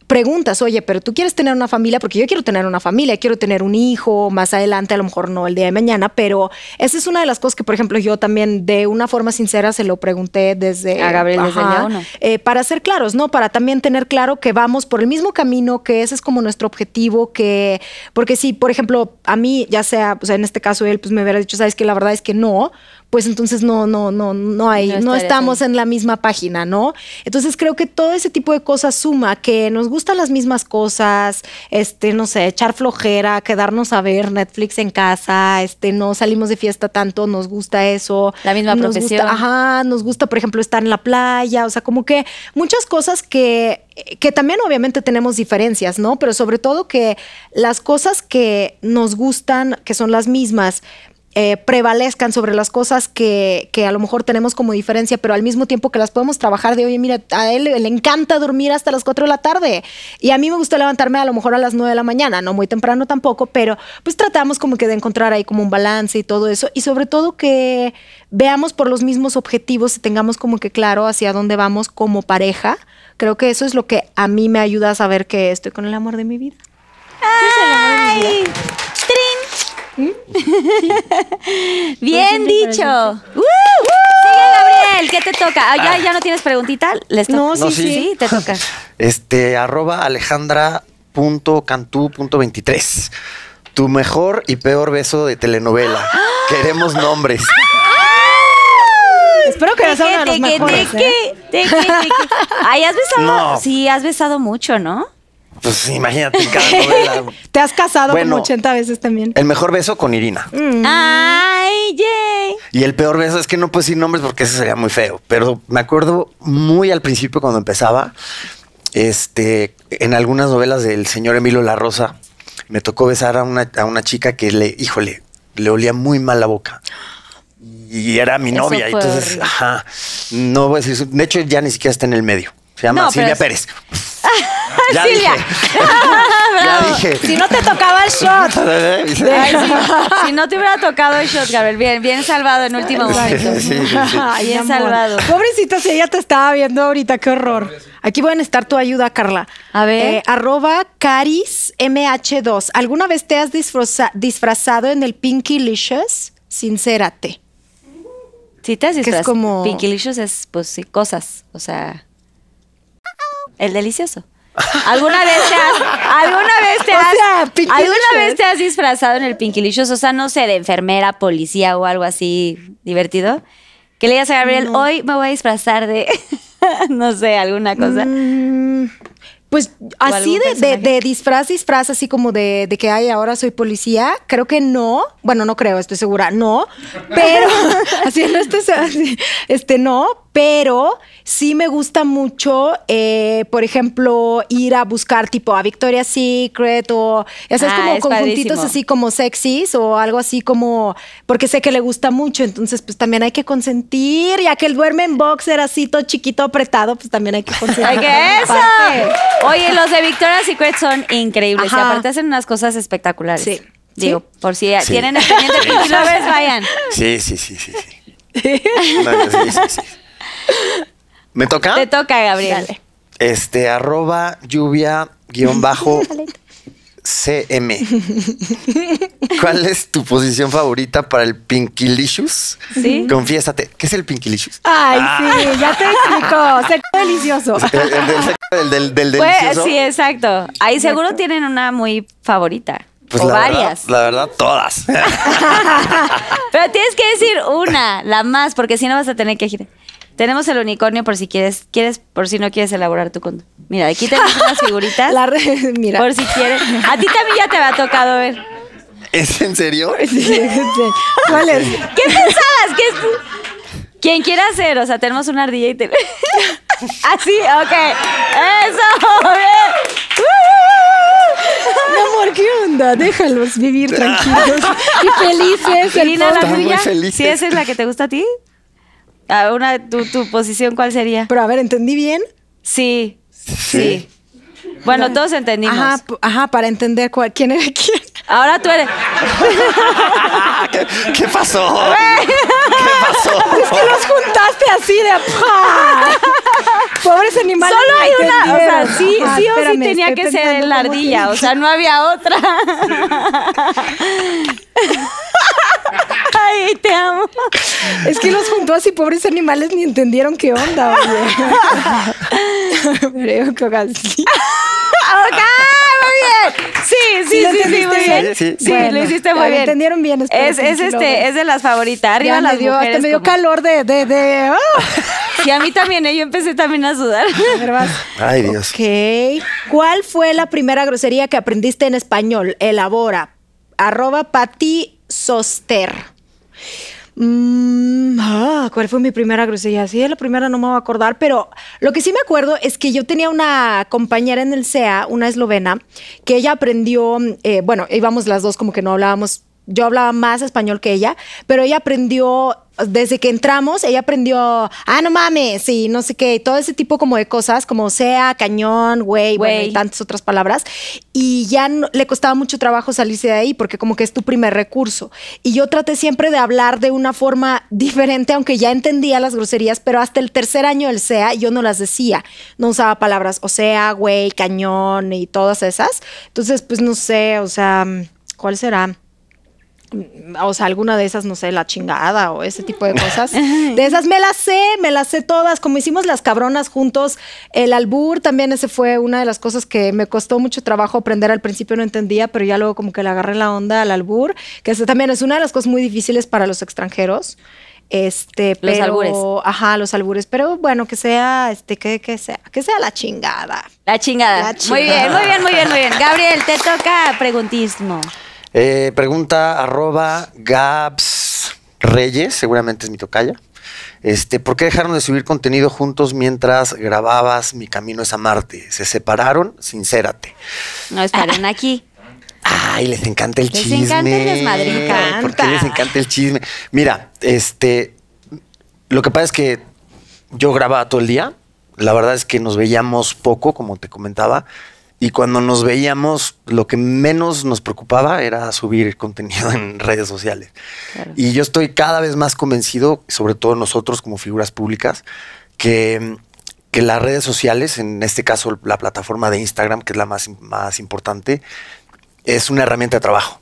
preguntas, oye, pero tú quieres tener una familia, porque yo quiero tener una familia, quiero tener un hijo más adelante, a lo mejor no el día de mañana, pero esa es una de las cosas que, por ejemplo, yo también de una forma sincera se lo pregunté desde... A Gabriel eh, para ser claros, ¿no? Para también tener claro que vamos por el mismo camino, que ese es como nuestro objetivo, que... Porque si, por ejemplo, a mí, ya sea, sea, en este caso él, pues me hubiera dicho, sabes que la verdad es que no, pues entonces no, no, no, no hay, no, estamos en la misma página, ¿no? Entonces creo que todo ese tipo de cosas suma, que nos gustan las mismas cosas, este, no sé, echar flojera, quedarnos a ver Netflix en casa, este, no salimos de fiesta tanto, nos gusta eso. La misma nos Gusta, ajá, nos gusta, por ejemplo, estar en la playa, o sea, como que muchas cosas que que también obviamente tenemos diferencias, ¿no? Pero sobre todo que las cosas que nos gustan, que son las mismas, eh, prevalezcan sobre las cosas que, que, a lo mejor tenemos como diferencia, pero al mismo tiempo que las podemos trabajar de, oye, mira, a él le encanta dormir hasta las 4 de la tarde y a mí me gusta levantarme a lo mejor a las 9 de la mañana, no muy temprano tampoco, pero pues tratamos como que de encontrar ahí como un balance y todo eso y sobre todo que veamos por los mismos objetivos y tengamos como que claro hacia dónde vamos como pareja. Creo que eso es lo que a mí me ayuda a saber que estoy con el amor de mi vida. ¡Ay! Bien dicho. Sigue Gabriel, ¿qué te toca? Ah, ¿ya, ah. ¿Ya, no tienes preguntita? ¿Les no, sí, no, sí, sí, te toca. Este, arroba alejandra.cantú.23. Tu mejor y peor beso de telenovela. ¡Ah! Queremos nombres. Espero que nos de los mejores. ¿eh? Ay, has besado. No. Sí, has besado mucho, ¿no? Pues imagínate, cada novela. Te has casado como 80 veces también. El mejor beso con Irina. Mm. Ay, yay. Y el peor beso es que no puedo decir nombres porque eso sería muy feo. Pero me acuerdo muy al principio cuando empezaba, este, en algunas novelas del señor Emilio La Rosa, me tocó besar a una, chica que le, híjole, le olía muy mal la boca y era mi novia. Entonces, ajá, no voy a decir, de hecho ya ni siquiera está en el medio. Se llama Silvia Pérez. ya Silvia. dije. ya dije. Si no te tocaba el shot. Si no te hubiera tocado el shot, Gabriel, bien, bien salvado en último momento. bien salvado. Pobrecito, si ella te estaba viendo ahorita, qué horror. Aquí voy a estar tu ayuda, Carla. A ver. Eh, arroba carismh2. ¿Alguna vez te has disfrazado en el Pinky Licious? Sincérate. te te Que es como- Pinkilicious es, pues sí, cosas. O sea, el delicioso. ¿Alguna vez te has, alguna vez te has, alguna vez te has disfrazado en el Licious? O sea, no sé, de enfermera, policía o algo así divertido. Que le digas a Gabriel, hoy me voy a disfrazar de, no sé, alguna cosa. Mm, pues así de, disfraz, disfraz, así como de, que, ay, ahora soy policía, creo que no. Bueno, no creo, estoy segura, no. Pero, así no este, no, pero sí me gusta mucho, eh, por ejemplo, ir a buscar tipo a Victoria's Secret o, ya ah, como conjuntitos así como sexys o algo así como, porque sé que le gusta mucho, entonces pues también hay que consentir, ya que el duerme en boxer así todo chiquito apretado, pues también hay que consentir. ¡Ay, qué eso! Oye, los de Victoria's Secret son increíbles y aparte hacen unas cosas espectaculares. Sí. Digo, por si tienen tienen el pendiente, sí. Pues, vayan. Sí, sí, sí, sí. sí. ¿Me toca? Te toca, Gabriel. Este, arroba lluvia guión bajo CM. ¿Cuál es tu posición favorita para el Pinkilicious? Sí. Confiésate. ¿Qué es el Pinkilicious? Ay, ah. sí, ya te explico. Seco delicioso. El, del, delicioso. sí, exacto. Ahí seguro tienen una muy favorita. Pues o varias. la verdad, todas. Pero tienes que decir una, la más, porque si no vas a tener que girar. Tenemos el unicornio por si quieres, quieres, por si no quieres elaborar tu conto. Mira, aquí tenemos unas figuritas. La mira. Por si quieres. A ti también ya te había tocado ver. ¿Es en serio? ¿Cuál es? ¿Qué pensabas? ¿Qué es? Quien quiera hacer, o sea, tenemos una ardilla y te... Así, ok. Eso, bien. Mi amor, ¿qué onda? Déjalos vivir tranquilos y felices. Irina, la tuya. si esa es la que te gusta a ti. A una, tu, posición, ¿cuál sería? Pero a ver, ¿entendí bien? Sí, sí. Bueno, todos entendimos. Ajá, para entender quién era quién. Ahora tú eres. ¿Qué, pasó? ¿Qué pasó? Es que los juntaste así de. Pobres animales. Solo hay una. O sea, sí, sí o sí tenía que ser la ardilla. O sea, no había otra. Ay, te amo. Es que los juntó así, pobres animales ni entendieron qué onda, oye. Creo que así. ¡Ok! ¡Muy bien! Sí, sí, sí, sí, muy bien. Sí, lo hiciste muy bien. entendieron bien. Es, es, este, es de las favoritas. Arriba me dio, me dio calor de... de, de Y oh. a mí también, ¿eh? yo empecé también a sudar. Ay, Dios. Ok. ¿Cuál fue la primera grosería que aprendiste en español? Elabora arroba Pati Soster. Mm, ah, ¿Cuál fue mi primera grosería? Sí, la primera no me voy a acordar, pero lo que sí me acuerdo es que yo tenía una compañera en el SEA, una eslovena, que ella aprendió, eh, bueno, íbamos las dos como que no hablábamos yo hablaba más español que ella, pero ella aprendió, desde que entramos, ella aprendió, ah, no mames, sí, no sé qué, todo ese tipo como de cosas, como sea, cañón, güey, bueno, tantas otras palabras. Y ya le costaba mucho trabajo salirse de ahí, porque como que es tu primer recurso. Y yo traté siempre de hablar de una forma diferente, aunque ya entendía las groserías, pero hasta el tercer año del SEA yo no las decía, no usaba palabras, o sea, güey, cañón y todas esas. Entonces, pues no sé, o sea, ¿cuál será? o sea, alguna de esas, no sé, la chingada o ese tipo de cosas. De esas me las sé, me las sé todas, como hicimos las cabronas juntos. El albur también, ese fue una de las cosas que me costó mucho trabajo aprender. Al principio no entendía, pero ya luego como que le agarré la onda al albur, que también es una de las cosas muy difíciles para los extranjeros. Este, albures. Ajá, los albures. Pero bueno, que sea, este, que, que sea, que sea la chingada. La chingada. La chingada. Muy bien, muy bien, muy bien, muy bien. Gabriel, te toca preguntismo. Eh, pregunta arroba Reyes, seguramente es mi tocaya. Este, ¿Por qué dejaron de subir contenido juntos mientras grababas Mi Camino es a Marte? ¿Se separaron? Sincérate. No estarán aquí. Ay, les encanta el chisme. Les encanta ¿Por qué les encanta el chisme? Mira, este, lo que pasa es que yo grababa todo el día. La verdad es que nos veíamos poco, como te comentaba. Y cuando nos veíamos, lo que menos nos preocupaba era subir contenido en redes sociales. Y yo estoy cada vez más convencido, sobre todo nosotros como figuras públicas, que, que las redes sociales, en este caso la plataforma de Instagram, que es la más, más importante, es una herramienta de trabajo,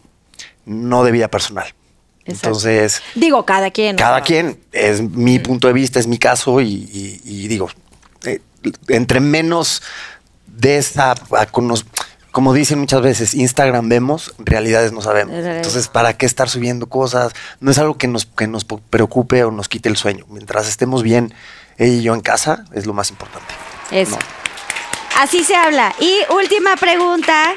no de vida personal. Entonces. Digo, cada quien. Cada quien. Es mi punto de vista, es mi caso y, digo, eh, entre menos de esa, como dicen muchas veces, Instagram vemos, realidades no sabemos. Entonces, ¿para qué estar subiendo cosas? No es algo que nos, que nos preocupe o nos quite el sueño. Mientras estemos bien, ella y yo en casa, es lo más importante. Eso. Así se habla. Y última pregunta.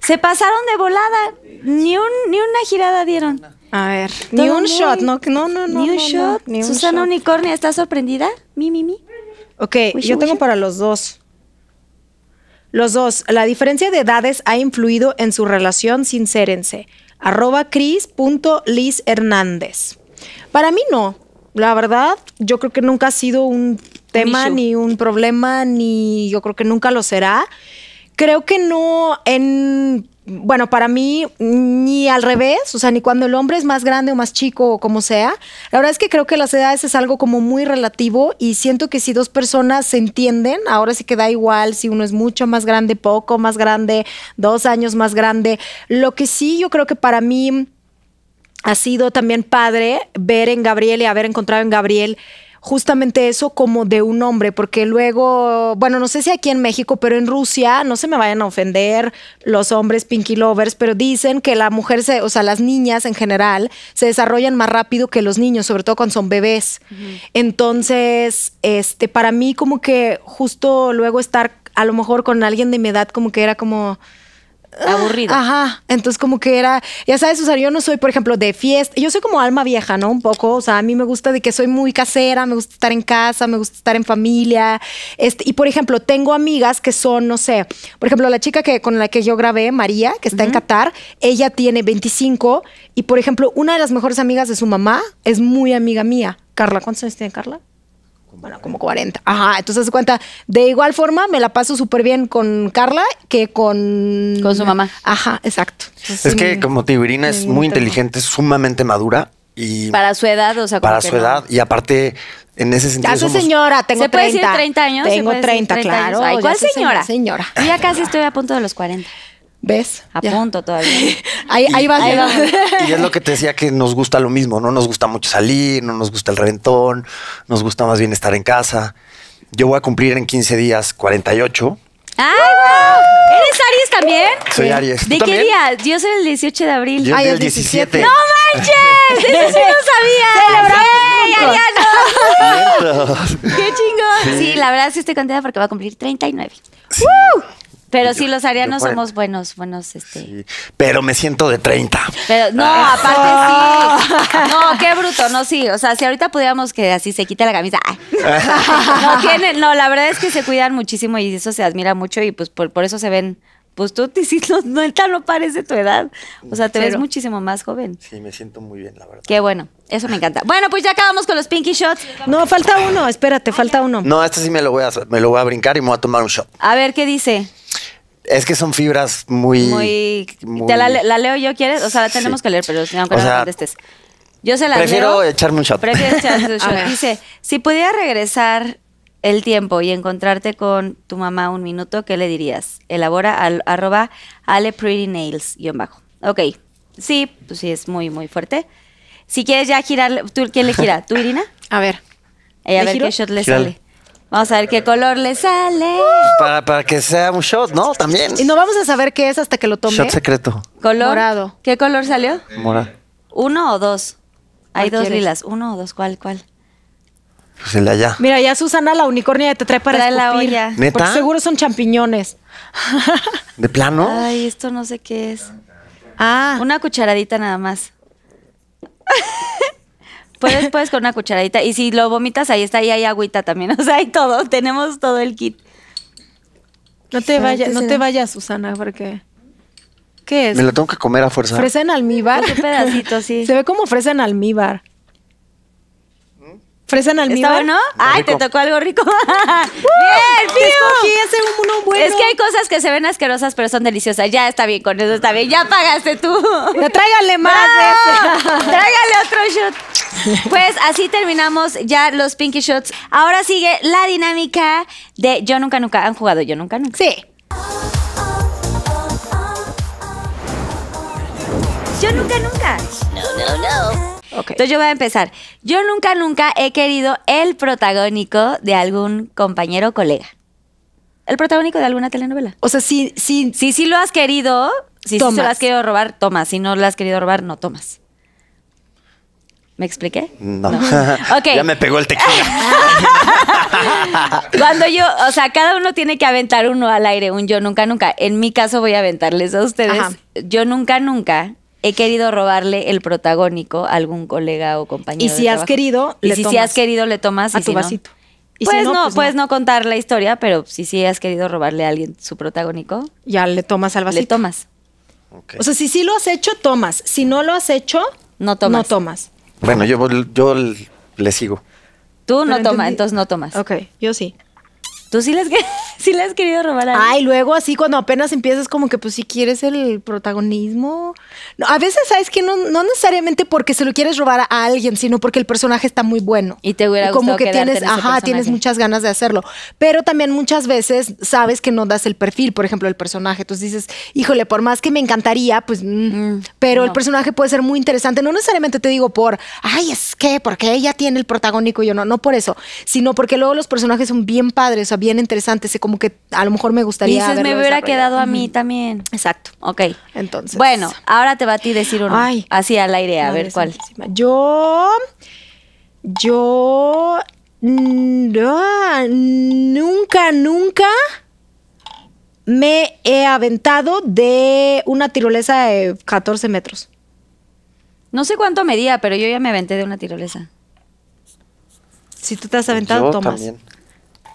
Se pasaron de volada. Ni, un, ni una girada dieron. A ver, ni un shot. No, no, no. Ni un shot. ni un Susana Unicornia, ¿estás sorprendida? Mi, mi, mi. Ok, yo tengo para los dos. Los dos, la diferencia de edades ha influido en su relación, sincérense. Arroba Hernández. Para mí no. La verdad, yo creo que nunca ha sido un tema, ni un problema, ni yo creo que nunca lo será. Creo que no en bueno, para mí ni al revés, o sea, ni cuando el hombre es más grande o más chico o como sea. La verdad es que creo que las edades es algo como muy relativo y siento que si dos personas se entienden, ahora sí que da igual si uno es mucho más grande, poco más grande, dos años más grande. Lo que sí yo creo que para mí ha sido también padre ver en Gabriel y haber encontrado en Gabriel justamente eso como de un hombre, porque luego, bueno, no sé si aquí en México, pero en Rusia, no se me vayan a ofender los hombres pinky lovers, pero dicen que la mujer, se, o sea, las niñas en general, se desarrollan más rápido que los niños, sobre todo cuando son bebés. Entonces, este, para mí como que justo luego estar a lo mejor con alguien de mi edad, como que era como aburrido. Ajá. Entonces, como que era, ya sabes, o yo no soy, por ejemplo, de fiesta. Yo soy como alma vieja, ¿no? Un poco. O sea, a mí me gusta de que soy muy casera, me gusta estar en casa, me gusta estar en familia. Este, y por ejemplo, tengo amigas que son, no sé, por ejemplo, la chica que, con la que yo grabé, María, que está en Qatar, ella tiene 25. Y por ejemplo, una de las mejores amigas de su mamá es muy amiga mía. Carla, ¿cuántos años tiene Carla? bueno, como 40. Ajá, entonces cuenta, de igual forma me la paso súper bien con Carla que con... Con su mamá. Ajá, exacto. es que como Tiburina es muy inteligente, es sumamente madura y... Para su edad, o sea... Para su edad y aparte... En ese sentido. Ya soy señora, tengo 30. años? Tengo 30, claro. igual ¿Cuál señora? Señora. ya casi estoy a punto de los 40. ¿Ves? A punto todavía. ahí, y, vas. Y es lo que te decía que nos gusta lo mismo, ¿no? Nos gusta mucho salir, no nos gusta el reventón, nos gusta más bien estar en casa. Yo voy a cumplir en 15 días 48. ¡Ay, wow! ¿Eres Aries también? Soy Aries. ¿De qué día? Yo soy el 18 de abril. Ay, el 17. ¡No manches! ¡Eso sí lo sabía! ¡Celebramos! ¡Ariano! ¡Qué chingón! Sí. la verdad sí estoy contenta porque va a cumplir 39. Sí. Pero sí, los arianos somos buenos, buenos, este. pero me siento de 30. no, ah. aparte sí. No, qué bruto, no, sí. O sea, si ahorita pudiéramos que así se quite la camisa. No la verdad es que se cuidan muchísimo y eso se admira mucho y pues por, eso se ven. Pues tú, si no, no, no parece tu edad. O sea, te ves muchísimo más joven. Sí, me siento muy bien, la verdad. Qué bueno. Eso me encanta. Bueno, pues ya acabamos con los pinky shots. No, falta uno. Espérate, falta uno. No, este sí me lo voy a, me lo voy a brincar y me voy a tomar un shot. A ver, ¿qué dice? Es que son fibras muy. muy, la, leo yo, ¿quieres? O sea, la tenemos que leer, pero aunque no sea, estés. Yo se la Prefiero echarme un shot. Prefiero echarme un shot. Dice: Si pudiera regresar el tiempo y encontrarte con tu mamá un minuto, ¿qué le dirías? Elabora al, aleprettynails, guión bajo. Ok. Sí, pues sí, es muy, muy fuerte. Si quieres ya girar, ¿tú, ¿quién le gira? ¿Tú, Irina? A ver. Ella a ver qué shot le sale. Vamos a ver qué color le sale. Para, para que sea un shot, ¿no? También. Y no vamos a saber qué es hasta que lo tome. Shot secreto. Color. Morado. ¿Qué color salió? Morado. ¿Uno o dos? Hay dos lilas. ¿Uno o dos? ¿Cuál, cuál? Pues el de allá. Mira, ya Susana, la unicornia te trae para la olla. ¿Neta? seguro son champiñones. ¿De plano? Ay, esto no sé qué es. Ah. Una cucharadita nada más. Puedes, puedes con una cucharadita. Y si lo vomitas, ahí está, ahí hay agüita también. O sea, hay todo. Tenemos todo el kit. No te vayas, no te vayas, Susana, porque. ¿Qué es? Me lo tengo que comer a fuerza. Fresa en almíbar. Un pedacito, sí. Se ve como fresa en almíbar fresa en almíbar. ¿Está Ay, te tocó algo rico. ¡Bien, tío! Es que hay cosas que se ven asquerosas, pero son deliciosas. Ya está bien, con eso está bien. Ya pagaste tú. No, tráigale más de Tráigale otro shot. Pues así terminamos ya los Pinky Shots. Ahora sigue la dinámica de Yo Nunca Nunca. ¿Han jugado Yo Nunca Nunca? Sí. Yo Nunca Nunca. No, no, no. Entonces yo voy a empezar. Yo nunca, nunca he querido el protagónico de algún compañero o colega. El protagónico de alguna telenovela. O sea, si... sí. Sí, lo has querido. Si sí, lo has querido robar, tomas. Si no lo has querido robar, no tomas. ¿Me expliqué? No. ya me pegó el tequila. Cuando yo, o sea, cada uno tiene que aventar uno al aire, un yo nunca, nunca. En mi caso voy a aventarles a ustedes. Yo nunca, nunca he querido robarle el protagónico a algún colega o compañero. Y si has querido, le si, tomas si has querido le tomas a tu vasito. Pues no, pues puedes no. contar la historia, pero si sí has querido robarle a alguien su protagónico, ya le tomas al vasito. Le tomas. O sea, si sí lo has hecho, tomas. Si no lo has hecho, no tomas. Bueno, yo, yo le sigo. Tú no tomas, entonces no tomas. Ok, yo sí. Tú sí le has querido robar a Ay, luego así cuando apenas empiezas como que pues si quieres el protagonismo. a veces sabes que no, no, necesariamente porque se lo quieres robar a alguien, sino porque el personaje está muy bueno. Y te hubiera y como que tienes, ajá, tienes muchas ganas de hacerlo. Pero también muchas veces sabes que no das el perfil, por ejemplo, del personaje. Entonces dices, híjole, por más que me encantaría, pues, mm". Mm, pero el personaje puede ser muy interesante. No necesariamente te digo por, ay, es que porque ella tiene el protagónico y yo no, no por eso, sino porque luego los personajes son bien padres. O bien interesante, sé como que a lo mejor me gustaría. y me hubiera quedado a mí también. Exacto. Ok. Entonces. Bueno, ahora te va a ti decir uno. Ay, así al aire, a ver cuál. Yo. Yo. No, ah, nunca, nunca me he aventado de una tirolesa de 14 metros. No sé cuánto medía, pero yo ya me aventé de una tirolesa. Si tú te has aventado, yo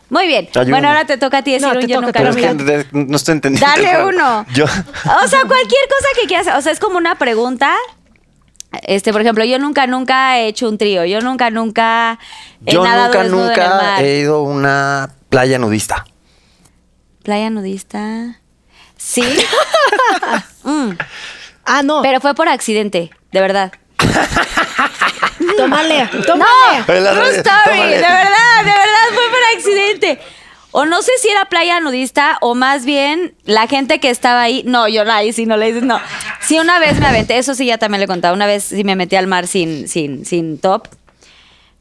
muy bien. Bueno, ahora te toca a ti decir no, un yo nunca lo no estoy entendiendo. Dale uno. Yo. O sea, cualquier cosa que quieras. O sea, es como una pregunta. Este, por ejemplo, yo nunca, nunca he hecho un trío. Yo nunca, nunca he Yo nadado nunca, nunca he ido a una playa nudista. ¿Playa nudista? Sí. Mm. Ah, no. Pero fue por accidente, de verdad. tómale, No, true story, de verdad, de verdad fue por accidente. O no sé si era playa nudista o más bien la gente que estaba ahí. No, yo la si no le dices no. Si una vez me aventé, eso sí ya también le contaba, una vez si me metí al mar sin, sin, sin top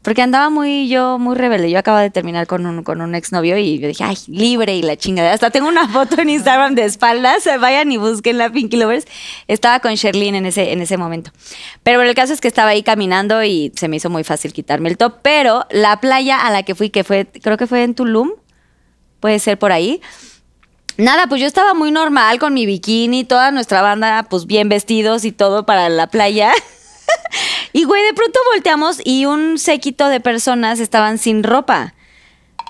porque andaba muy, yo, muy rebelde. Yo acababa de terminar con un, con un exnovio y yo dije, ay, libre y la chingada. Hasta tengo una foto en Instagram de espaldas. Vayan y busquen la Pinky Lovers. Estaba con Sherlyn en ese, en ese momento. Pero el caso es que estaba ahí caminando y se me hizo muy fácil quitarme el top. Pero la playa a la que fui, que fue, creo que fue en Tulum, puede ser por ahí. Nada, pues yo estaba muy normal con mi bikini, toda nuestra banda, pues bien vestidos y todo para la playa. Y güey, de pronto volteamos y un séquito de personas estaban sin ropa.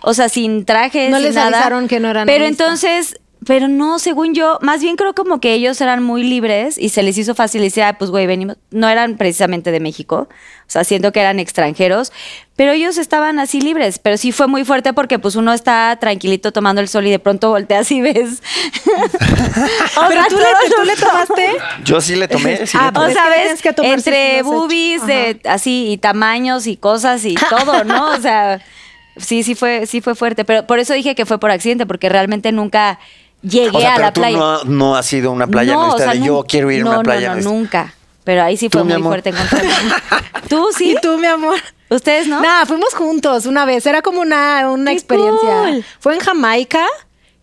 O sea, sin trajes. No les avisaron que no eran. Pero entonces pero no, según yo, más bien creo como que ellos eran muy libres y se les hizo fácil decir, ah, pues güey, venimos. No eran precisamente de México, o sea, siento que eran extranjeros, pero ellos estaban así libres. Pero sí fue muy fuerte porque, pues, uno está tranquilito tomando el sol y de pronto volteas y ves. pero tú, le, tomaste. Yo sí le tomé. ah, o sea, ves que entre boobies, de, así, y tamaños y cosas y todo, ¿no? O sea. Sí, sí fue, sí fue fuerte, pero por eso dije que fue por accidente, porque realmente nunca, llegué a la playa. No, ha sido una playa no, o sea, yo quiero ir a una playa. no, nunca. Pero ahí sí fue muy fuerte encontrarme. ¿Tú sí? tú, mi amor? ¿Ustedes no? Nada, fuimos juntos una vez. Era como una, una experiencia. Fue en Jamaica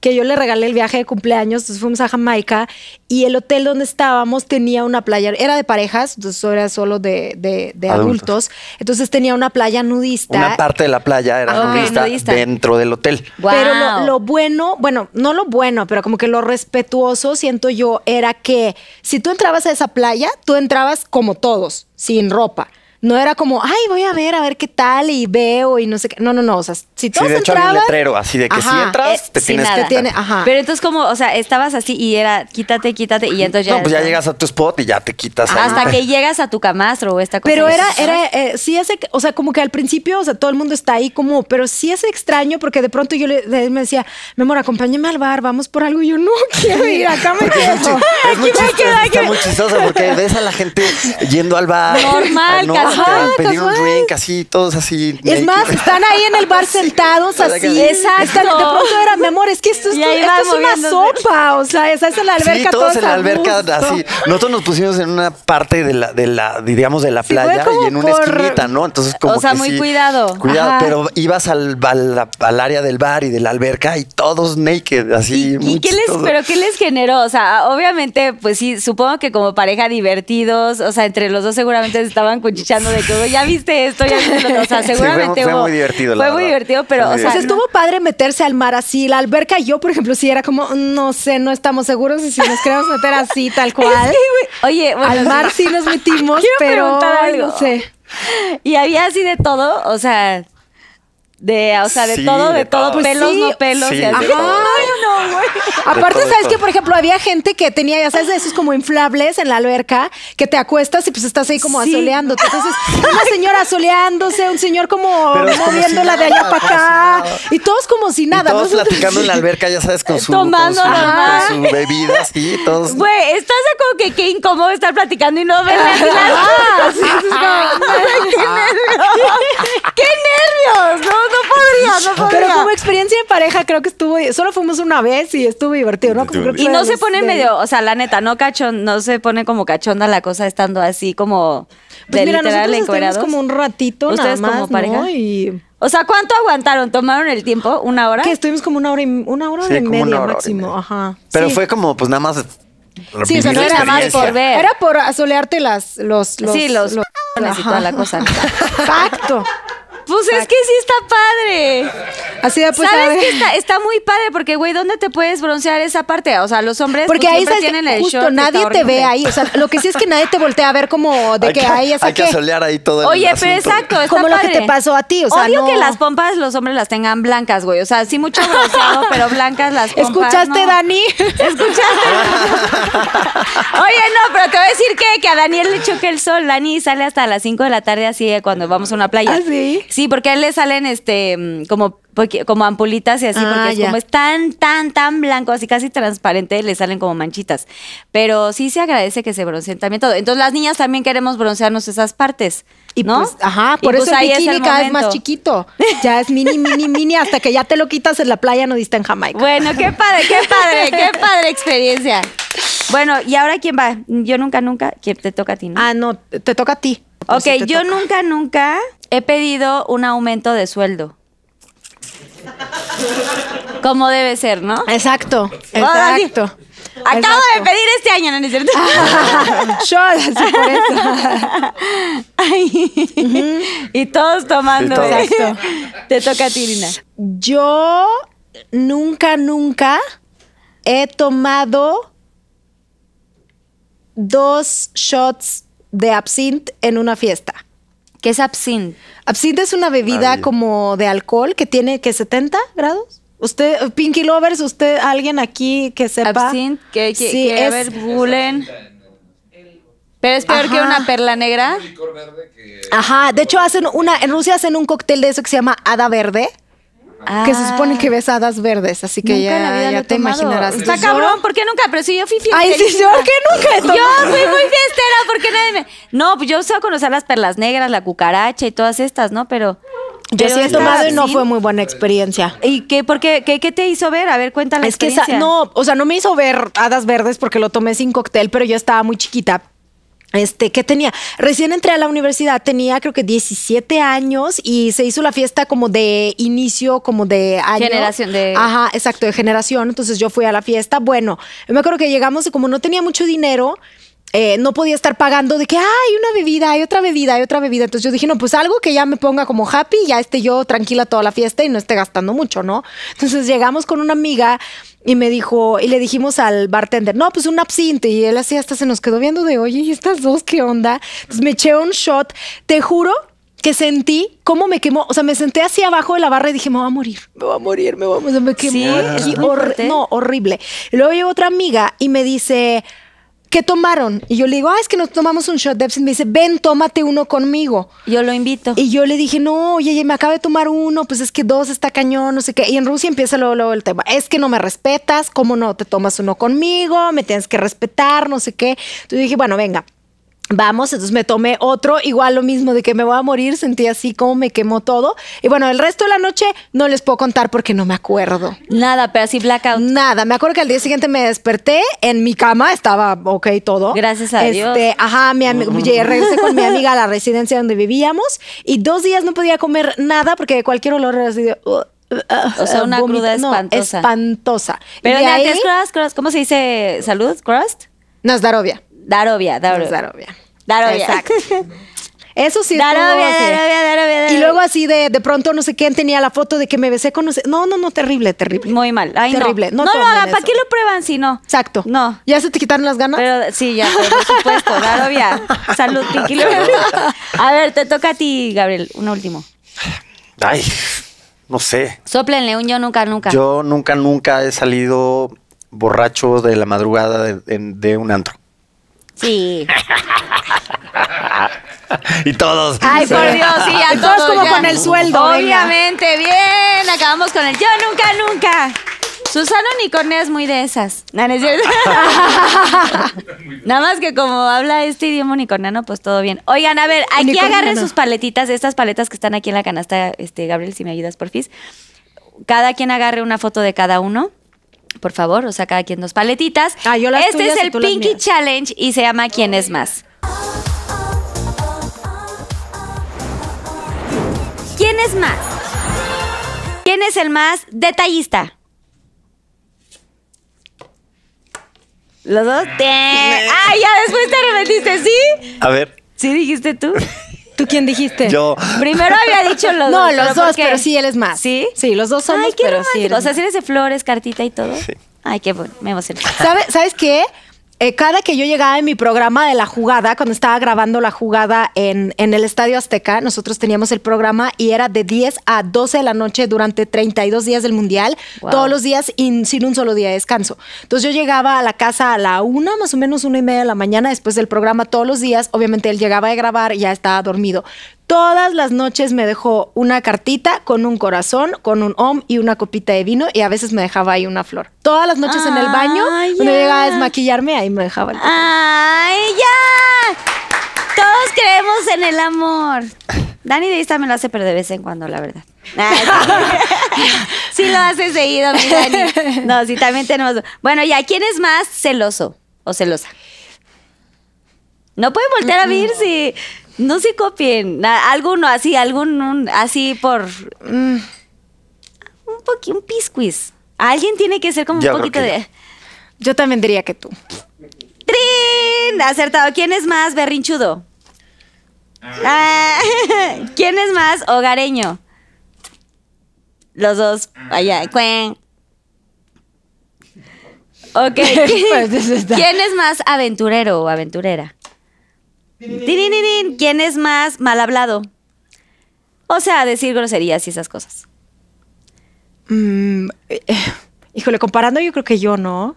que yo le regalé el viaje de cumpleaños, entonces fuimos a Jamaica y el hotel donde estábamos tenía una playa, era de parejas, entonces era solo de, adultos. entonces tenía una playa nudista. Una parte de la playa era ah, nudista, dentro del hotel. Pero lo bueno, bueno, no lo bueno, pero como que lo respetuoso siento yo era que si tú entrabas a esa playa, tú entrabas como todos, sin ropa. No era como, ay, voy a ver, a ver qué tal y veo y no sé qué. No, no, no. O sea, si todos sí, de letrero así de que si entras, eh, te tienes que tiene, ajá. Pero entonces como, o sea, estabas así y era quítate, quítate y entonces ya... No, pues ya llegas a tu spot y ya te quitas. Hasta que llegas a tu camastro o esta cosa. Pero era, era, eh, sí hace, o sea, como que al principio, o sea, todo el mundo está ahí como, pero sí es extraño porque de pronto yo le, me decía, mi amor, acompáñame al bar, vamos por algo. Y yo, no quiero ir, acá me quedo. Es muy, muy porque ves a la gente yendo al bar. Normal, casi Ajá, un drink así, todos así. Es más, están ahí en el bar sentados así. Exacto. de pronto era, mi amor, es que esto, es, una sopa, o sea, esa es la alberca. Sí, todos, en la alberca así. Nosotros nos pusimos en una parte de la, de la digamos, de la playa y en una esquinita, ¿no? Entonces como O sea, muy cuidado. Cuidado, pero ibas al, al, área del bar y de la alberca y todos naked, así. ¿Y, y qué les, pero qué les generó? O sea, obviamente, pues sí, supongo que como pareja divertidos, o sea, entre los dos seguramente estaban cuchichando de todo. Ya viste esto, ya viste O sea, seguramente fue, muy divertido. Fue muy divertido, pero, o sea. estuvo padre meterse al mar así. La alberca, yo, por ejemplo, si era como, no sé, no estamos seguros y si nos queremos meter así, tal cual. oye, al mar sí nos metimos, pero. Algo. No sé. Y había así de todo, o sea. De, o sea, de todo, de, todo, pues pelos, no pelos. y así. Aparte, ¿sabes que Por ejemplo, había gente que tenía, ya sabes, de esos como inflables en la alberca, que te acuestas y pues estás ahí como asoleándote. Entonces, una señora asoleándose, un señor como moviéndola de allá para acá. Y todos como si nada. todos platicando en la alberca, ya sabes, con su, Tomando, bebida, todos. Güey, estás como que qué incómodo estar platicando y no ver ¡Qué nervios! No, no podría, no podría. Pero como experiencia de pareja creo que estuvo... Solo fuimos una vez y estuvo divertido, ¿no? y no se pone este medio, o sea, la neta, no cachón, no se pone como cachonda la cosa estando así como pues mira, estuvimos como un ratito nada más, como pareja. O sea, ¿cuánto aguantaron? ¿Tomaron el tiempo? ¿Una hora? Que estuvimos como una hora y, una hora y media máximo, ajá. Pero fue como, pues nada más Sí, no era más por ver. Era por asolearte las, los, los, Sí, los, cosa. Exacto. Pues es que sí está padre. Así de pues, ¿Sabes que está, está, muy padre? Porque, güey, ¿dónde te puedes broncear esa parte? O sea, los hombres porque pues, ahí siempre tienen el justo, nadie te ve ahí. O sea, lo que sí es que nadie te voltea a ver como de que, hay. Hay que solear ahí todo el Oye, pero exacto, está Como lo que te pasó a ti, o sea, Odio que las pompas los hombres las tengan blancas, güey. O sea, sí mucho bronceado, pero blancas las pompas. ¿Escuchaste, Dani? ¿Escuchaste? Oye, no, pero te voy a decir que, a Daniel le choque el sol. Dani sale hasta las 5 de la tarde así eh, cuando vamos a una playa. ¿Ah, Sí, Sí, porque a él le salen este mm, como, como ampulitas y así, ah, porque es como tan, tan, tan blanco, así casi transparente, le salen como manchitas. Pero sí se agradece que se bronceen también todo. Entonces las niñas también queremos broncearnos esas partes. Y ¿no? Pues, ajá, por pues eso el bikini es cada vez más chiquito. Ya es mini, mini, mini, hasta que ya te lo quitas en la playa no diste en Jamaica. Bueno, qué padre, qué padre, qué padre experiencia. Bueno, ¿y ahora quién va? Yo nunca, nunca. ¿Quién te toca a ti? ¿no? Ah, no, te toca a ti. Ok, pues yo nunca, nunca he pedido un aumento de sueldo. Como debe ser, ¿no? Exacto, ah, exacto. Acabo de pedir este año, ¿no cierto? Yo, así por eso. Y todos tomando. ¿eh? Exacto. Te toca a ti, Yo nunca, nunca he tomado dos shots de absinthe en una fiesta. ¿Qué es absinthe? Absinthe es una bebida como de alcohol que tiene que 70 grados. Usted, Pinky Lovers, usted, alguien aquí que sepa. Absinthe, que, que, que es, a ver, Gulen. Pero es peor que una perla negra. Ajá, de hecho hacen una, en Rusia hacen un cóctel de eso que se llama hada verde Ah. Que se supone que ves hadas verdes, así que ya, te imaginarás. Está cabrón, ¿por qué nunca? Pero si yo fui fiestera. sí, yo nunca Yo fui muy fiestera, porque nadie me. No, pues yo usaba conocer las perlas negras, la cucaracha y todas estas, ¿no? Pero. Yo sí he tomado y no fue muy buena experiencia. ¿Y qué, qué, te hizo ver? A ver, cuéntame. Es que no, o sea, no me hizo ver hadas verdes porque lo tomé sin cóctel, pero yo estaba muy chiquita. Este, ¿qué tenía? Recién entré a la universidad, tenía creo que 17 años y se hizo la fiesta como de inicio, como de año. Generación de. Ajá, exacto, de generación. Entonces yo fui a la fiesta. Bueno, me acuerdo que llegamos y como no tenía mucho dinero, eh, no podía estar pagando de que hay una bebida, hay otra bebida, hay otra bebida. Entonces yo dije, no, pues algo que ya me ponga como happy, ya esté yo tranquila toda la fiesta y no esté gastando mucho, ¿no? Entonces llegamos con una amiga y me dijo, y le dijimos al bartender, no, pues un absinthe. Y él así hasta se nos quedó viendo de, oye, ¿y estas dos qué onda? Entonces me eché un shot. Te juro que sentí cómo me quemó. O sea, me senté así abajo de la barra y dije, me voy a morir, me voy a morir, me voy a morir. me no, horrible. Y luego llegó otra amiga y me dice, ¿qué tomaron? Y yo le digo, ah, es que nos tomamos un shot de y Me dice, ven, tómate uno conmigo. Yo lo invito. Y yo le dije, no, oye, me acabo de tomar uno, pues es que dos está cañón, no sé qué. Y en Rusia empieza luego, luego el tema, es que no me respetas, ¿cómo no te tomas uno conmigo? Me tienes que respetar, no sé qué. Entonces yo dije, bueno, venga. Vamos, entonces me tomé otro, igual lo mismo de que me voy a morir, sentí así como me quemó todo. Y bueno, el resto de la noche no les puedo contar porque no me acuerdo. Nada, pero así blackout. Nada, me acuerdo que al día siguiente me desperté en mi cama, estaba ok todo. Gracias a este, Dios. Ajá, mi regresé con mi amiga a la residencia donde vivíamos y dos días no podía comer nada porque cualquier olor era así uh, uh, o sea, uh, una cruda espantosa. No, espantosa. Pero de ahí, ¿cómo se dice salud? ¿Crust? darobia Darovia, Darovia. Darovia. Darovia. Exacto. Eso sí, Darovia, Darovia, Darovia, Y luego así de, de pronto no sé quién tenía la foto de que me besé con no No, no, terrible, terrible. Muy mal. Ay, terrible. No, no, ¿para qué lo prueban si no? Exacto. No. ¿Ya se te quitaron las ganas? Pero sí, ya, por supuesto. Darovia. Salud, tranquilo. A ver, te toca a ti, Gabriel, un último. Ay, no sé. Soplenle un yo nunca, nunca. Yo nunca, nunca he salido borracho de la madrugada de un antro. Sí. y todos. Ay, por Dios, sí, a todos, como con el sueldo. Obviamente, bien. Acabamos con el yo nunca, nunca. Susana Unicornia es muy de esas. Nada más que como habla este idioma unicorniano, pues todo bien. Oigan, a ver, aquí agarren sus paletitas, estas paletas que están aquí en la canasta, este, Gabriel, si me ayudas, porfis. Cada quien agarre una foto de cada uno. Por favor, o sea, cada quien dos paletitas. Ah, este es el Pinky Challenge y se llama ¿Quién es más? ¿Quién es más? ¿Quién es el más detallista? Los dos. Ah, ah ya después te arrepentiste, ¿sí? A ver. ¿Sí dijiste tú? ¿Tú quién dijiste? Yo. Primero había dicho los dos. No, los dos, pero sí, él es más. ¿Sí? Sí, los dos son. Ay, qué pero sí. o sea, si eres de flores, cartita y todo. Sí. Ay, qué bueno, me va a ser. ¿Sabes qué? Eh, cada que yo llegaba en mi programa de la jugada, cuando estaba grabando la jugada en, el Estadio Azteca, nosotros teníamos el programa y era de 10 a 12 de la noche durante 32 días del Mundial, todos los días sin un solo día de descanso. Entonces yo llegaba a la casa a la una, más o menos una y media de la mañana, después del programa todos los días. Obviamente él llegaba a grabar y ya estaba dormido todas las noches me dejó una cartita con un corazón, con un om y una copita de vino y a veces me dejaba ahí una flor. Todas las noches en el baño, yeah. cuando llegaba a desmaquillarme, ahí me dejaba el ¡Ay, ya! Todos creemos en el amor. Dani de esta me lo hace, pero de vez en cuando, la verdad. sí lo hace seguido, mi Dani. No, sí, también tenemos... Bueno, ¿y quién es más celoso o celosa? No puede voltear a ver si... No se copien. Alguno así, algún así por. Mm, un poquito, un piscuis. Alguien tiene que ser como un poquito de. Yo. también diría que tú. ¡Trin! Acertado. ¿Quién es más berrinchudo? Ah. Ah, ¿Quién es más hogareño? Los dos. Ah. Allá. Cuen. Ok. Pues, ¿Quién es más aventurero o aventurera? ¿Quién es más mal hablado? O sea, decir groserías y esas cosas. Mm, eh, eh, híjole, comparando yo creo que yo, ¿no?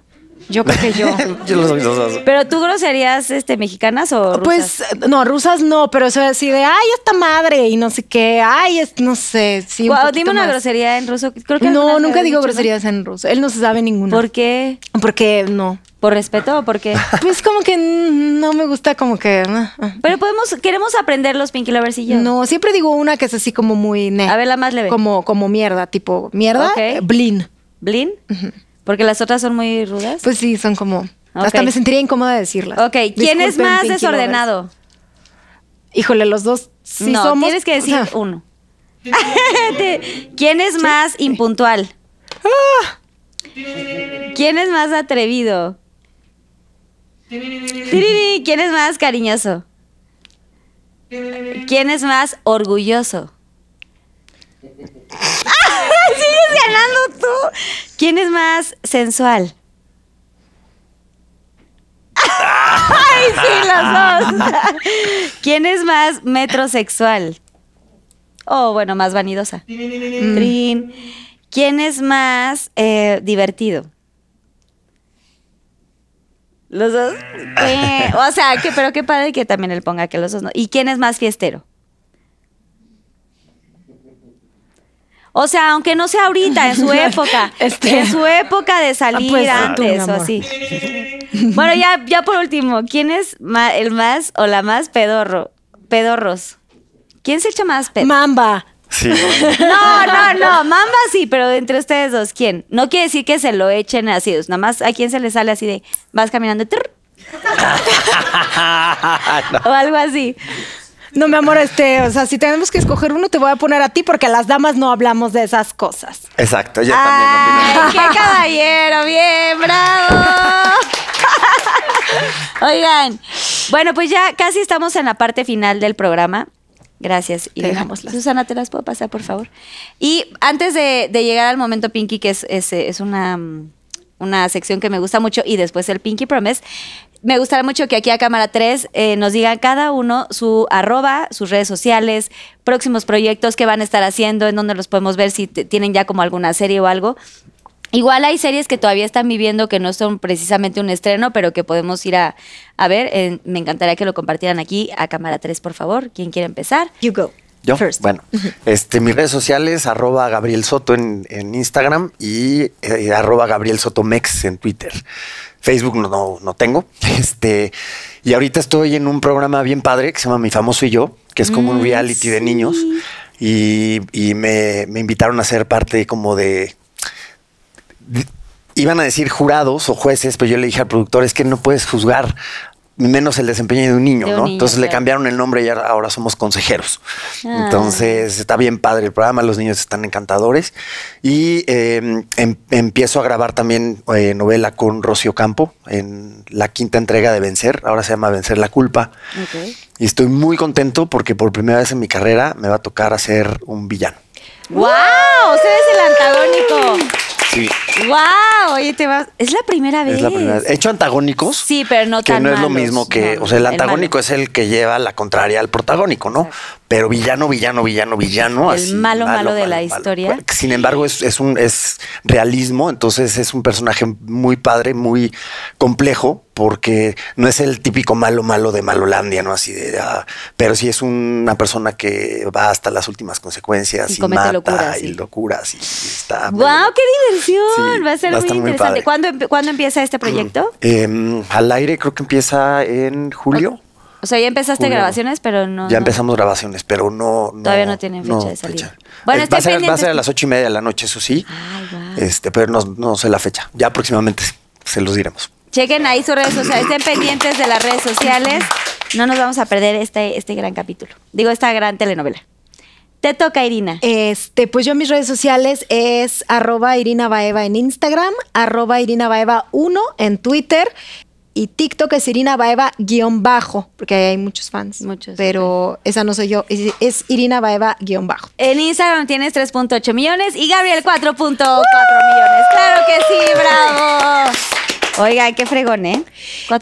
Yo creo que yo. yo lo Pero tú groserías este, mexicanas o Pues no, rusas no, pero eso así de ay, esta madre y no sé qué, ay, no sé, sí. dime una grosería en ruso. Creo que no, nunca digo groserías en ruso. Él no se sabe ninguna. ¿Por qué? Porque no. ¿Por respeto o por qué? Pues como que no me gusta como que... Ah, ah. Pero podemos, queremos aprender los Pinky Lovers y yo. No, siempre digo una que es así como muy... a ver, la más leve. Como, como mierda, tipo mierda, blin. ¿Blin? Porque las otras son muy rudas. Pues sí, son como. Hasta me sentiría incómoda de decirlas. Ok, ¿quién es más desordenado? Híjole, los dos no, Tienes que decir uno. ¿Quién es más impuntual? Ah. ¿Quién es más atrevido? ¿Quién es más cariñoso? ¿Quién es más orgulloso? Sigues ganando tú. ¿Quién es más sensual? Ay, sí, los dos. ¿Quién es más metrosexual? O oh, bueno, más vanidosa. Mm. ¿Quién es más eh, divertido? Los dos. Eh, o sea, que, pero qué padre que también él ponga que los dos no. ¿Y quién es más fiestero? O sea, aunque no sea ahorita, en su época. en este, su época de ah, pues, salir antes así. Bueno, ya, ya por último, ¿quién es el más o la más pedorro? Pedorros. ¿Quién se echa más pedo? Mamba. No, no, no, mamba sí, pero entre ustedes dos, ¿quién? No quiere decir que se lo echen así, pues, nada más a quién se le sale así de, vas caminando, no. o algo así. No, mi amor, este, o sea, si tenemos que escoger uno, te voy a poner a ti porque las damas no hablamos de esas cosas. Exacto, yo también ¡Qué caballero! ¡Bien, bravo! Oigan, bueno, pues ya casi estamos en la parte final del programa. Gracias. Y dejamos. Susana, ¿te las puedo pasar, por favor? Y antes de, llegar al momento Pinky, que es, es, es una, mm, una, sección que me gusta mucho, y después el Pinky Promise, me gustaría mucho que aquí a Cámara 3 eh, nos digan cada uno su arroba, sus redes sociales, próximos proyectos que van a estar haciendo, en donde los podemos ver, si tienen ya como alguna serie o algo. Igual hay series que todavía están viviendo que no son precisamente un estreno, pero que podemos ir a, ver. me encantaría que lo compartieran aquí a Cámara 3, por favor. ¿Quién quiere empezar? You go. Yo, bueno, este, mis redes sociales, arroba Gabriel Soto en, Instagram y eh, arroba Gabriel Soto Mex en Twitter. Facebook no, no, tengo. Este, y ahorita estoy en un programa bien padre que se llama Mi Famoso y Yo, que es como un mm, reality de niños. Y, me, invitaron a ser parte como de iban a decir jurados o jueces, pero yo le dije al productor, es que no puedes juzgar menos el desempeño de un niño, ¿no? Entonces le cambiaron el nombre y ahora somos consejeros. Ah. Entonces está bien padre el programa, los niños están encantadores. Y em, em, empiezo a grabar también eh, novela con Rocío Campo en la quinta entrega de Vencer, ahora se llama Vencer la culpa. Y estoy muy contento porque por primera vez en mi carrera me va a tocar hacer un villano. ¡Wow! ¡Usted es el antagónico! Sí. ¡Wow! Oye, te vas. Es la primera vez. Es la primera He hecho antagónicos. Sí, pero no tan. Que no es lo mismo que. o sea, el antagónico es el que lleva la contraria al protagónico, ¿no? pero villano, villano, villano, villano. El malo, malo, de la historia. Sin embargo, es, es, un es realismo, entonces es un personaje muy padre, muy complejo, porque no es el típico malo, malo de Malolandia, ¿no? Así de. Ah, pero sí es una persona que va hasta las últimas consecuencias y, mata y locuras. está ¡Wow! ¡Qué diversión! va a ser muy interesante. ¿Cuándo, empieza este proyecto? Em, al aire creo que empieza en julio. O sea, ya empezaste grabaciones, pero no. Ya empezamos grabaciones, pero no. Todavía no tienen fecha de salida. Bueno, eh, va, a ser, a las ocho y media de la noche, eso sí. Ay, Este, pero no, no sé la fecha. Ya próximamente se los diremos. Chequen ahí sus redes sociales, estén pendientes de las redes sociales. No nos vamos a perder este, este gran capítulo. Digo, esta gran telenovela. Te toca, Irina. Este, pues yo mis redes sociales es arroba Irina Baeva en Instagram, arroba Irina Baeva 1 en Twitter y TikTok es Irina Baeva guión bajo, porque hay muchos fans. Muchos. Pero esa no soy yo, es, es Irina Baeva guión bajo. En Instagram tienes 3.8 millones y Gabriel 4.4 millones. Claro que sí, bravo. Oiga, qué fregón, ¿eh?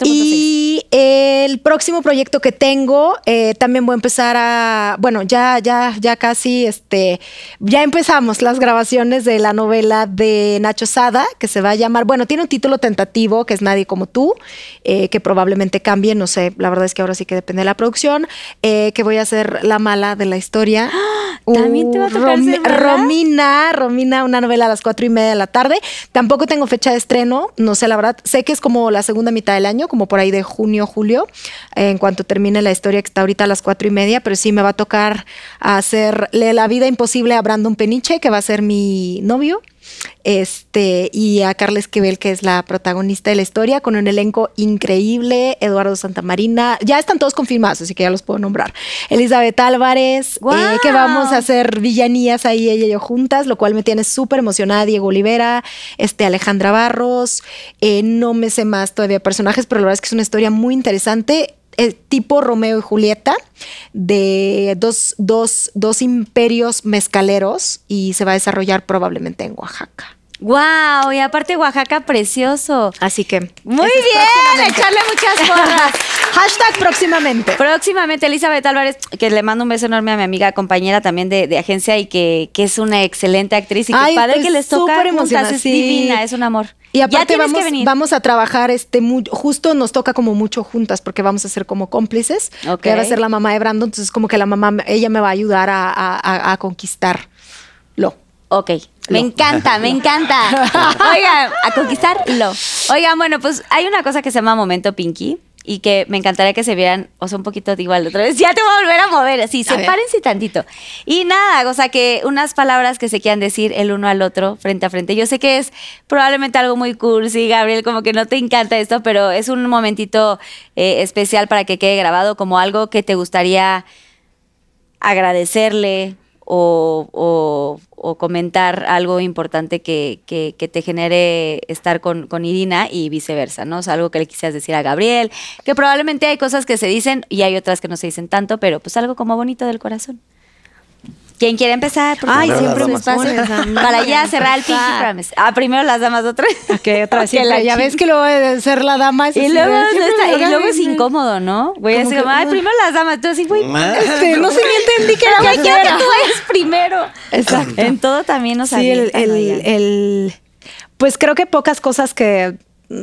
Y el próximo proyecto que tengo, eh, también voy a empezar a, bueno, ya, ya, ya casi, este, ya empezamos las grabaciones de la novela de Nacho Sada, que se va a llamar, bueno, tiene un título tentativo, que es Nadie como tú, eh, que probablemente cambie, no sé, la verdad es que ahora sí que depende de la producción, eh, que voy a ser la mala de la historia. ¡Ah! También te va a tocar Romina, Romina, una novela a las cuatro y media de la tarde. Tampoco tengo fecha de estreno, no sé la verdad. Sé que es como la segunda mitad del año, como por ahí de junio, julio, en cuanto termine la historia que está ahorita a las cuatro y media, pero sí me va a tocar hacerle la vida imposible a Brandon Peniche, que va a ser mi novio este, y a Carles Esquivel, que es la protagonista de la historia, con un elenco increíble, Eduardo Santamarina, ya están todos confirmados, así que ya los puedo nombrar. Elizabeth Álvarez, eh, que vamos a hacer villanías ahí ella y yo juntas, lo cual me tiene súper emocionada, Diego Olivera, este, Alejandra Barros, eh, no me sé más todavía personajes, pero la verdad es que es una historia muy interesante tipo Romeo y Julieta, de dos, dos, dos imperios mezcaleros y se va a desarrollar probablemente en Oaxaca. Wow, y aparte Oaxaca precioso. Así que muy bien, echarle muchas porras. Hashtag próximamente. Próximamente, Elizabeth Álvarez, que le mando un beso enorme a mi amiga, compañera también de, agencia y que, es una excelente actriz y que padre pues, que les toca juntas, es divina, es un amor. Y aparte vamos, vamos, a trabajar, este, justo nos toca como mucho juntas porque vamos a ser como cómplices. Que va a ser la mamá de Brandon, entonces como que la mamá, ella me va a ayudar a, a, conquistarlo. Ok. Me encanta, me encanta. Oigan, a conquistarlo. Oigan, bueno, pues hay una cosa que se llama momento Pinky, y que me encantaría que se vieran, o sea, un poquito de igual otra vez. Ya te voy a volver a mover, Sí, sepárense tantito. Y nada, o sea, que unas palabras que se quieran decir el uno al otro frente a frente. Yo sé que es probablemente algo muy cool, sí, Gabriel, como que no te encanta esto, pero es un momentito eh, especial para que quede grabado como algo que te gustaría agradecerle o, o comentar algo importante que, que, te genere estar con, con, Irina y viceversa, ¿no? O algo que le quisieras decir a Gabriel, que probablemente hay cosas que se dicen y hay otras que no se dicen tanto, pero pues algo como bonito del corazón. ¿Quién quiere empezar? Ay, siempre me pasa. Para ya cerrar el Pinky Promise. Ah, primero las damas otra Que Ok, otra vez. ya ves que luego de ser la dama Y luego, es incómodo, ¿no? Voy a como, ay, ah". primero las damas. Tú así, güey. Este, no sé ni entendí que era Güey, quiero que tú vayas primero. Exacto. En todo también nos Sí, el, el, el. Pues creo que pocas cosas que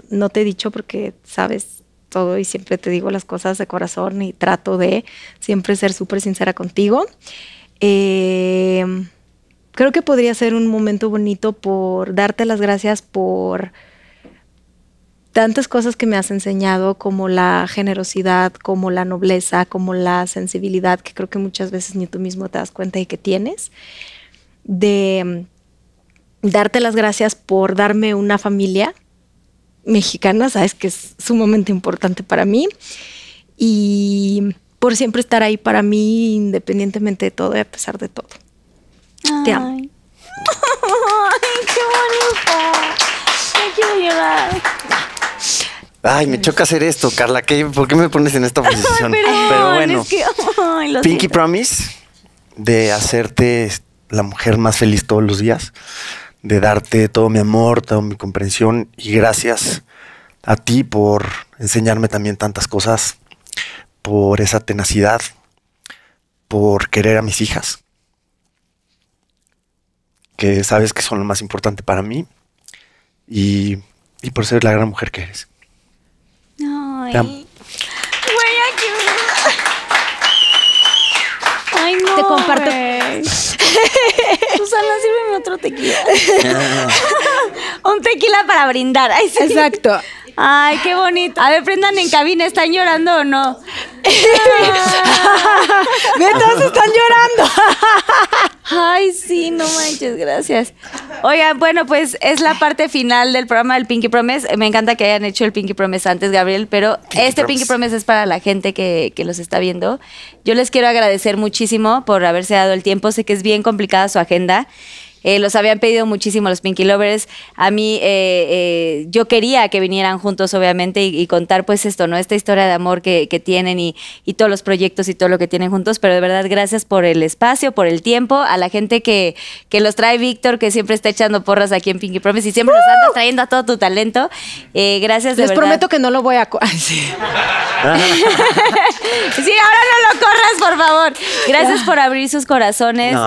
no te he dicho porque sabes todo y siempre te digo las cosas de corazón y trato de siempre ser súper sincera contigo. Eh, creo que podría ser un momento bonito por darte las gracias por tantas cosas que me has enseñado, como la generosidad, como la nobleza, como la sensibilidad, que creo que muchas veces ni tú mismo te das cuenta de que tienes, de mm, darte las gracias por darme una familia mexicana, sabes que es sumamente importante para mí, y por siempre estar ahí para mí, independientemente de todo y a pesar de todo. Te amo. qué bonito. Me quiero llevar. Ay, me choca hacer esto, Carla. ¿Por qué me pones en esta posición? Pero, bueno, Pinky Promise de hacerte la mujer más feliz todos los días, de darte todo mi amor, toda mi comprensión y gracias a ti por enseñarme también tantas cosas por esa tenacidad, por querer a mis hijas, que sabes que son lo más importante para mí, y, por ser la gran mujer que eres. Ay. Te Ay, no, te comparto. Susana, sírveme otro tequila. Un tequila para brindar. Exacto. Ay, qué bonito. A ver, prendan en cabina, ¿están llorando o no? todos están llorando. Ay, sí, no manches, gracias. Oigan, bueno, pues es la parte final del programa del Pinky Promise. Me encanta que hayan hecho el Pinky Promise antes, Gabriel, pero este Pinky Promise es para la gente que, que los está viendo. Yo les quiero agradecer muchísimo por haberse dado el tiempo. Sé que es bien complicada su agenda. Eh, los habían pedido muchísimo los Pinky Lovers. A mí, eh, eh, yo quería que vinieran juntos, obviamente, y, contar pues esto, ¿no? Esta historia de amor que, tienen y, todos los proyectos y todo lo que tienen juntos. Pero de verdad, gracias por el espacio, por el tiempo, a la gente que, los trae Víctor, que siempre está echando porras aquí en Pinky Promise y siempre los anda trayendo a todo tu talento. gracias, de Les prometo que no lo voy a... sí. ahora no lo corras, por favor. Gracias por abrir sus corazones.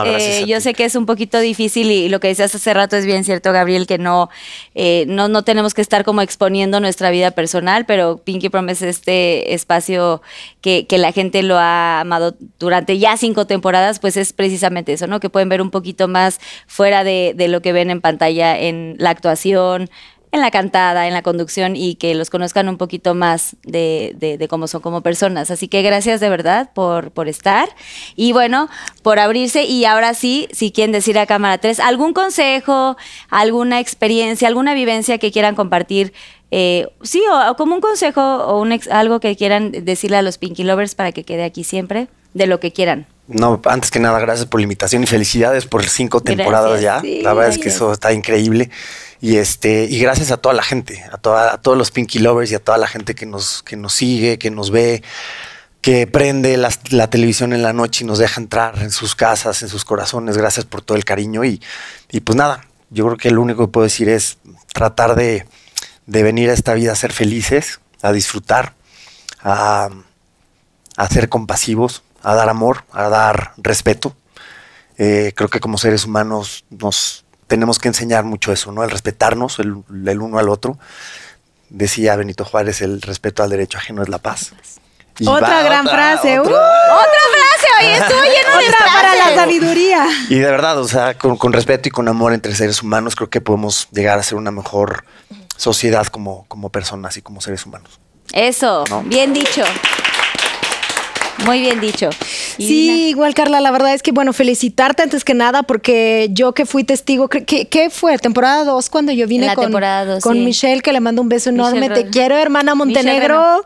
yo sé que es un poquito difícil y, lo que decías hace rato es bien cierto, Gabriel, que eh, no, no, tenemos que estar como exponiendo nuestra vida personal, pero Pinky Promise este espacio que, la gente lo ha amado durante ya cinco temporadas, pues es precisamente eso, ¿no? Que pueden ver un poquito más fuera de, de lo que ven en pantalla en la actuación, en la cantada, en la conducción y que los conozcan un poquito más de, cómo son como personas. Así que gracias de verdad por, por estar y bueno, por abrirse. Y ahora sí, si quieren decir a Cámara 3, algún consejo, alguna experiencia, alguna vivencia que quieran compartir eh, sí, o, como un consejo o un ex, algo que quieran decirle a los Pinky Lovers para que quede aquí siempre, de lo que quieran. No, antes que nada, gracias por la invitación y felicidades por cinco temporadas ya. la verdad es que eso está increíble. Y este, y gracias a toda la gente, a, toda, todos los Pinky Lovers y a toda la gente que nos, que nos sigue, que nos ve, que prende la, televisión en la noche y nos deja entrar en sus casas, en sus corazones. Gracias por todo el cariño. Y, pues nada, yo creo que lo único que puedo decir es tratar de, venir a esta vida a ser felices, a disfrutar, a, ser compasivos, a dar amor, a dar respeto. Eh, creo que como seres humanos nos, tenemos que enseñar mucho eso, ¿no? El respetarnos el, uno al otro. Decía Benito Juárez, el respeto al derecho ajeno es la paz. otra gran frase. Uh, otra, frase. Oye, estoy lleno de Para la sabiduría. Y de verdad, o sea, con, respeto y con amor entre seres humanos, creo que podemos llegar a ser una mejor sociedad como, como personas y como seres humanos. Eso, bien dicho. Muy bien dicho. sí, igual Carla, la verdad es que, bueno, felicitarte antes que nada porque yo que fui testigo, ¿qué, qué fue? ¿Temporada 2 cuando yo vine con, con Michelle, que le mando un beso enorme? Te quiero, hermana Montenegro.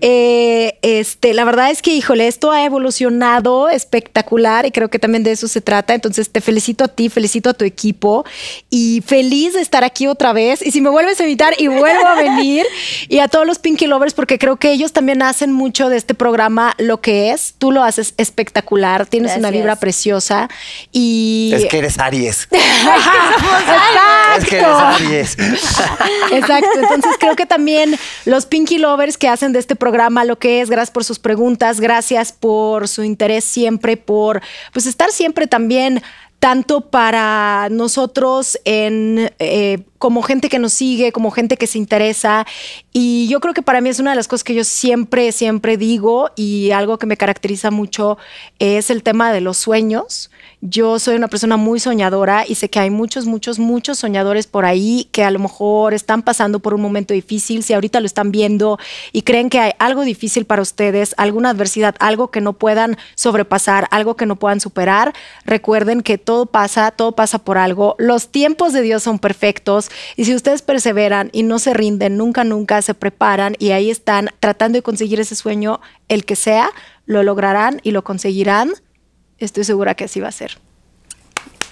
Eh, este, la verdad es que, híjole, esto ha evolucionado espectacular y creo que también de eso se trata. Entonces, te felicito a ti, felicito a tu equipo y feliz de estar aquí otra vez. Y si me vuelves a invitar y vuelvo a venir y a todos los Pinky Lovers porque creo que ellos también hacen mucho de este programa lo que es, tú lo haces espectacular, tienes una vibra preciosa y... Es que eres Aries. Exacto. Es que eres Aries. Exacto. Entonces creo que también los Pinky Lovers que hacen de este programa lo que es, gracias por sus preguntas, gracias por su interés siempre, por pues estar siempre también tanto para nosotros en eh, como gente que nos sigue, como gente que se interesa. Y yo creo que para mí es una de las cosas que yo siempre, siempre digo y algo que me caracteriza mucho es el tema de los sueños. Yo soy una persona muy soñadora y sé que hay muchos, muchos, muchos soñadores por ahí que a lo mejor están pasando por un momento difícil, si ahorita lo están viendo y creen que hay algo difícil para ustedes, alguna adversidad, algo que no puedan sobrepasar, algo que no puedan superar, recuerden que todo pasa, todo pasa por algo. Los tiempos de Dios son perfectos y si ustedes perseveran y no se rinden, nunca, nunca se preparan y ahí están tratando de conseguir ese sueño, el que sea, lo lograrán y lo conseguirán. Estoy segura que así va a ser.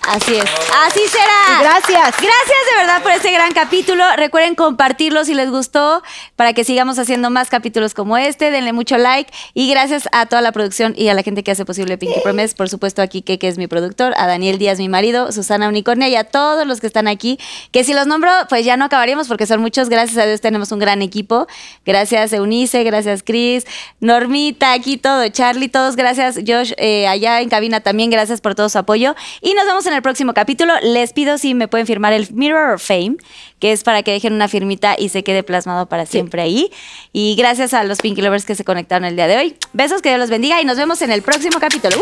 Así es. Así será. Gracias. Gracias de verdad por este gran capítulo. Recuerden compartirlo si les gustó para que sigamos haciendo más capítulos como este. Denle mucho like y gracias a toda la producción y a la gente que hace posible Pinky Promise. Por supuesto aquí Kike, que es mi productor, a Daniel Díaz, mi marido, Susana Unicornia y a todos los que están aquí. Que si los nombro, pues ya no acabaríamos porque son muchos. Gracias a Dios tenemos un gran equipo. Gracias Eunice, gracias Chris, Normita, aquí todo, Charlie, todos gracias. Josh, eh, allá en cabina también, gracias por todo su apoyo. Y nos vemos en el el próximo capítulo. Les pido si me pueden firmar el Mirror of Fame, que es para que dejen una firmita y se quede plasmado para siempre ahí. Y gracias a los Pinky Lovers que se conectaron el día de hoy. Besos, que Dios los bendiga y nos vemos en el próximo capítulo.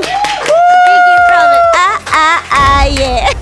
Pinky Ah, ah, ah,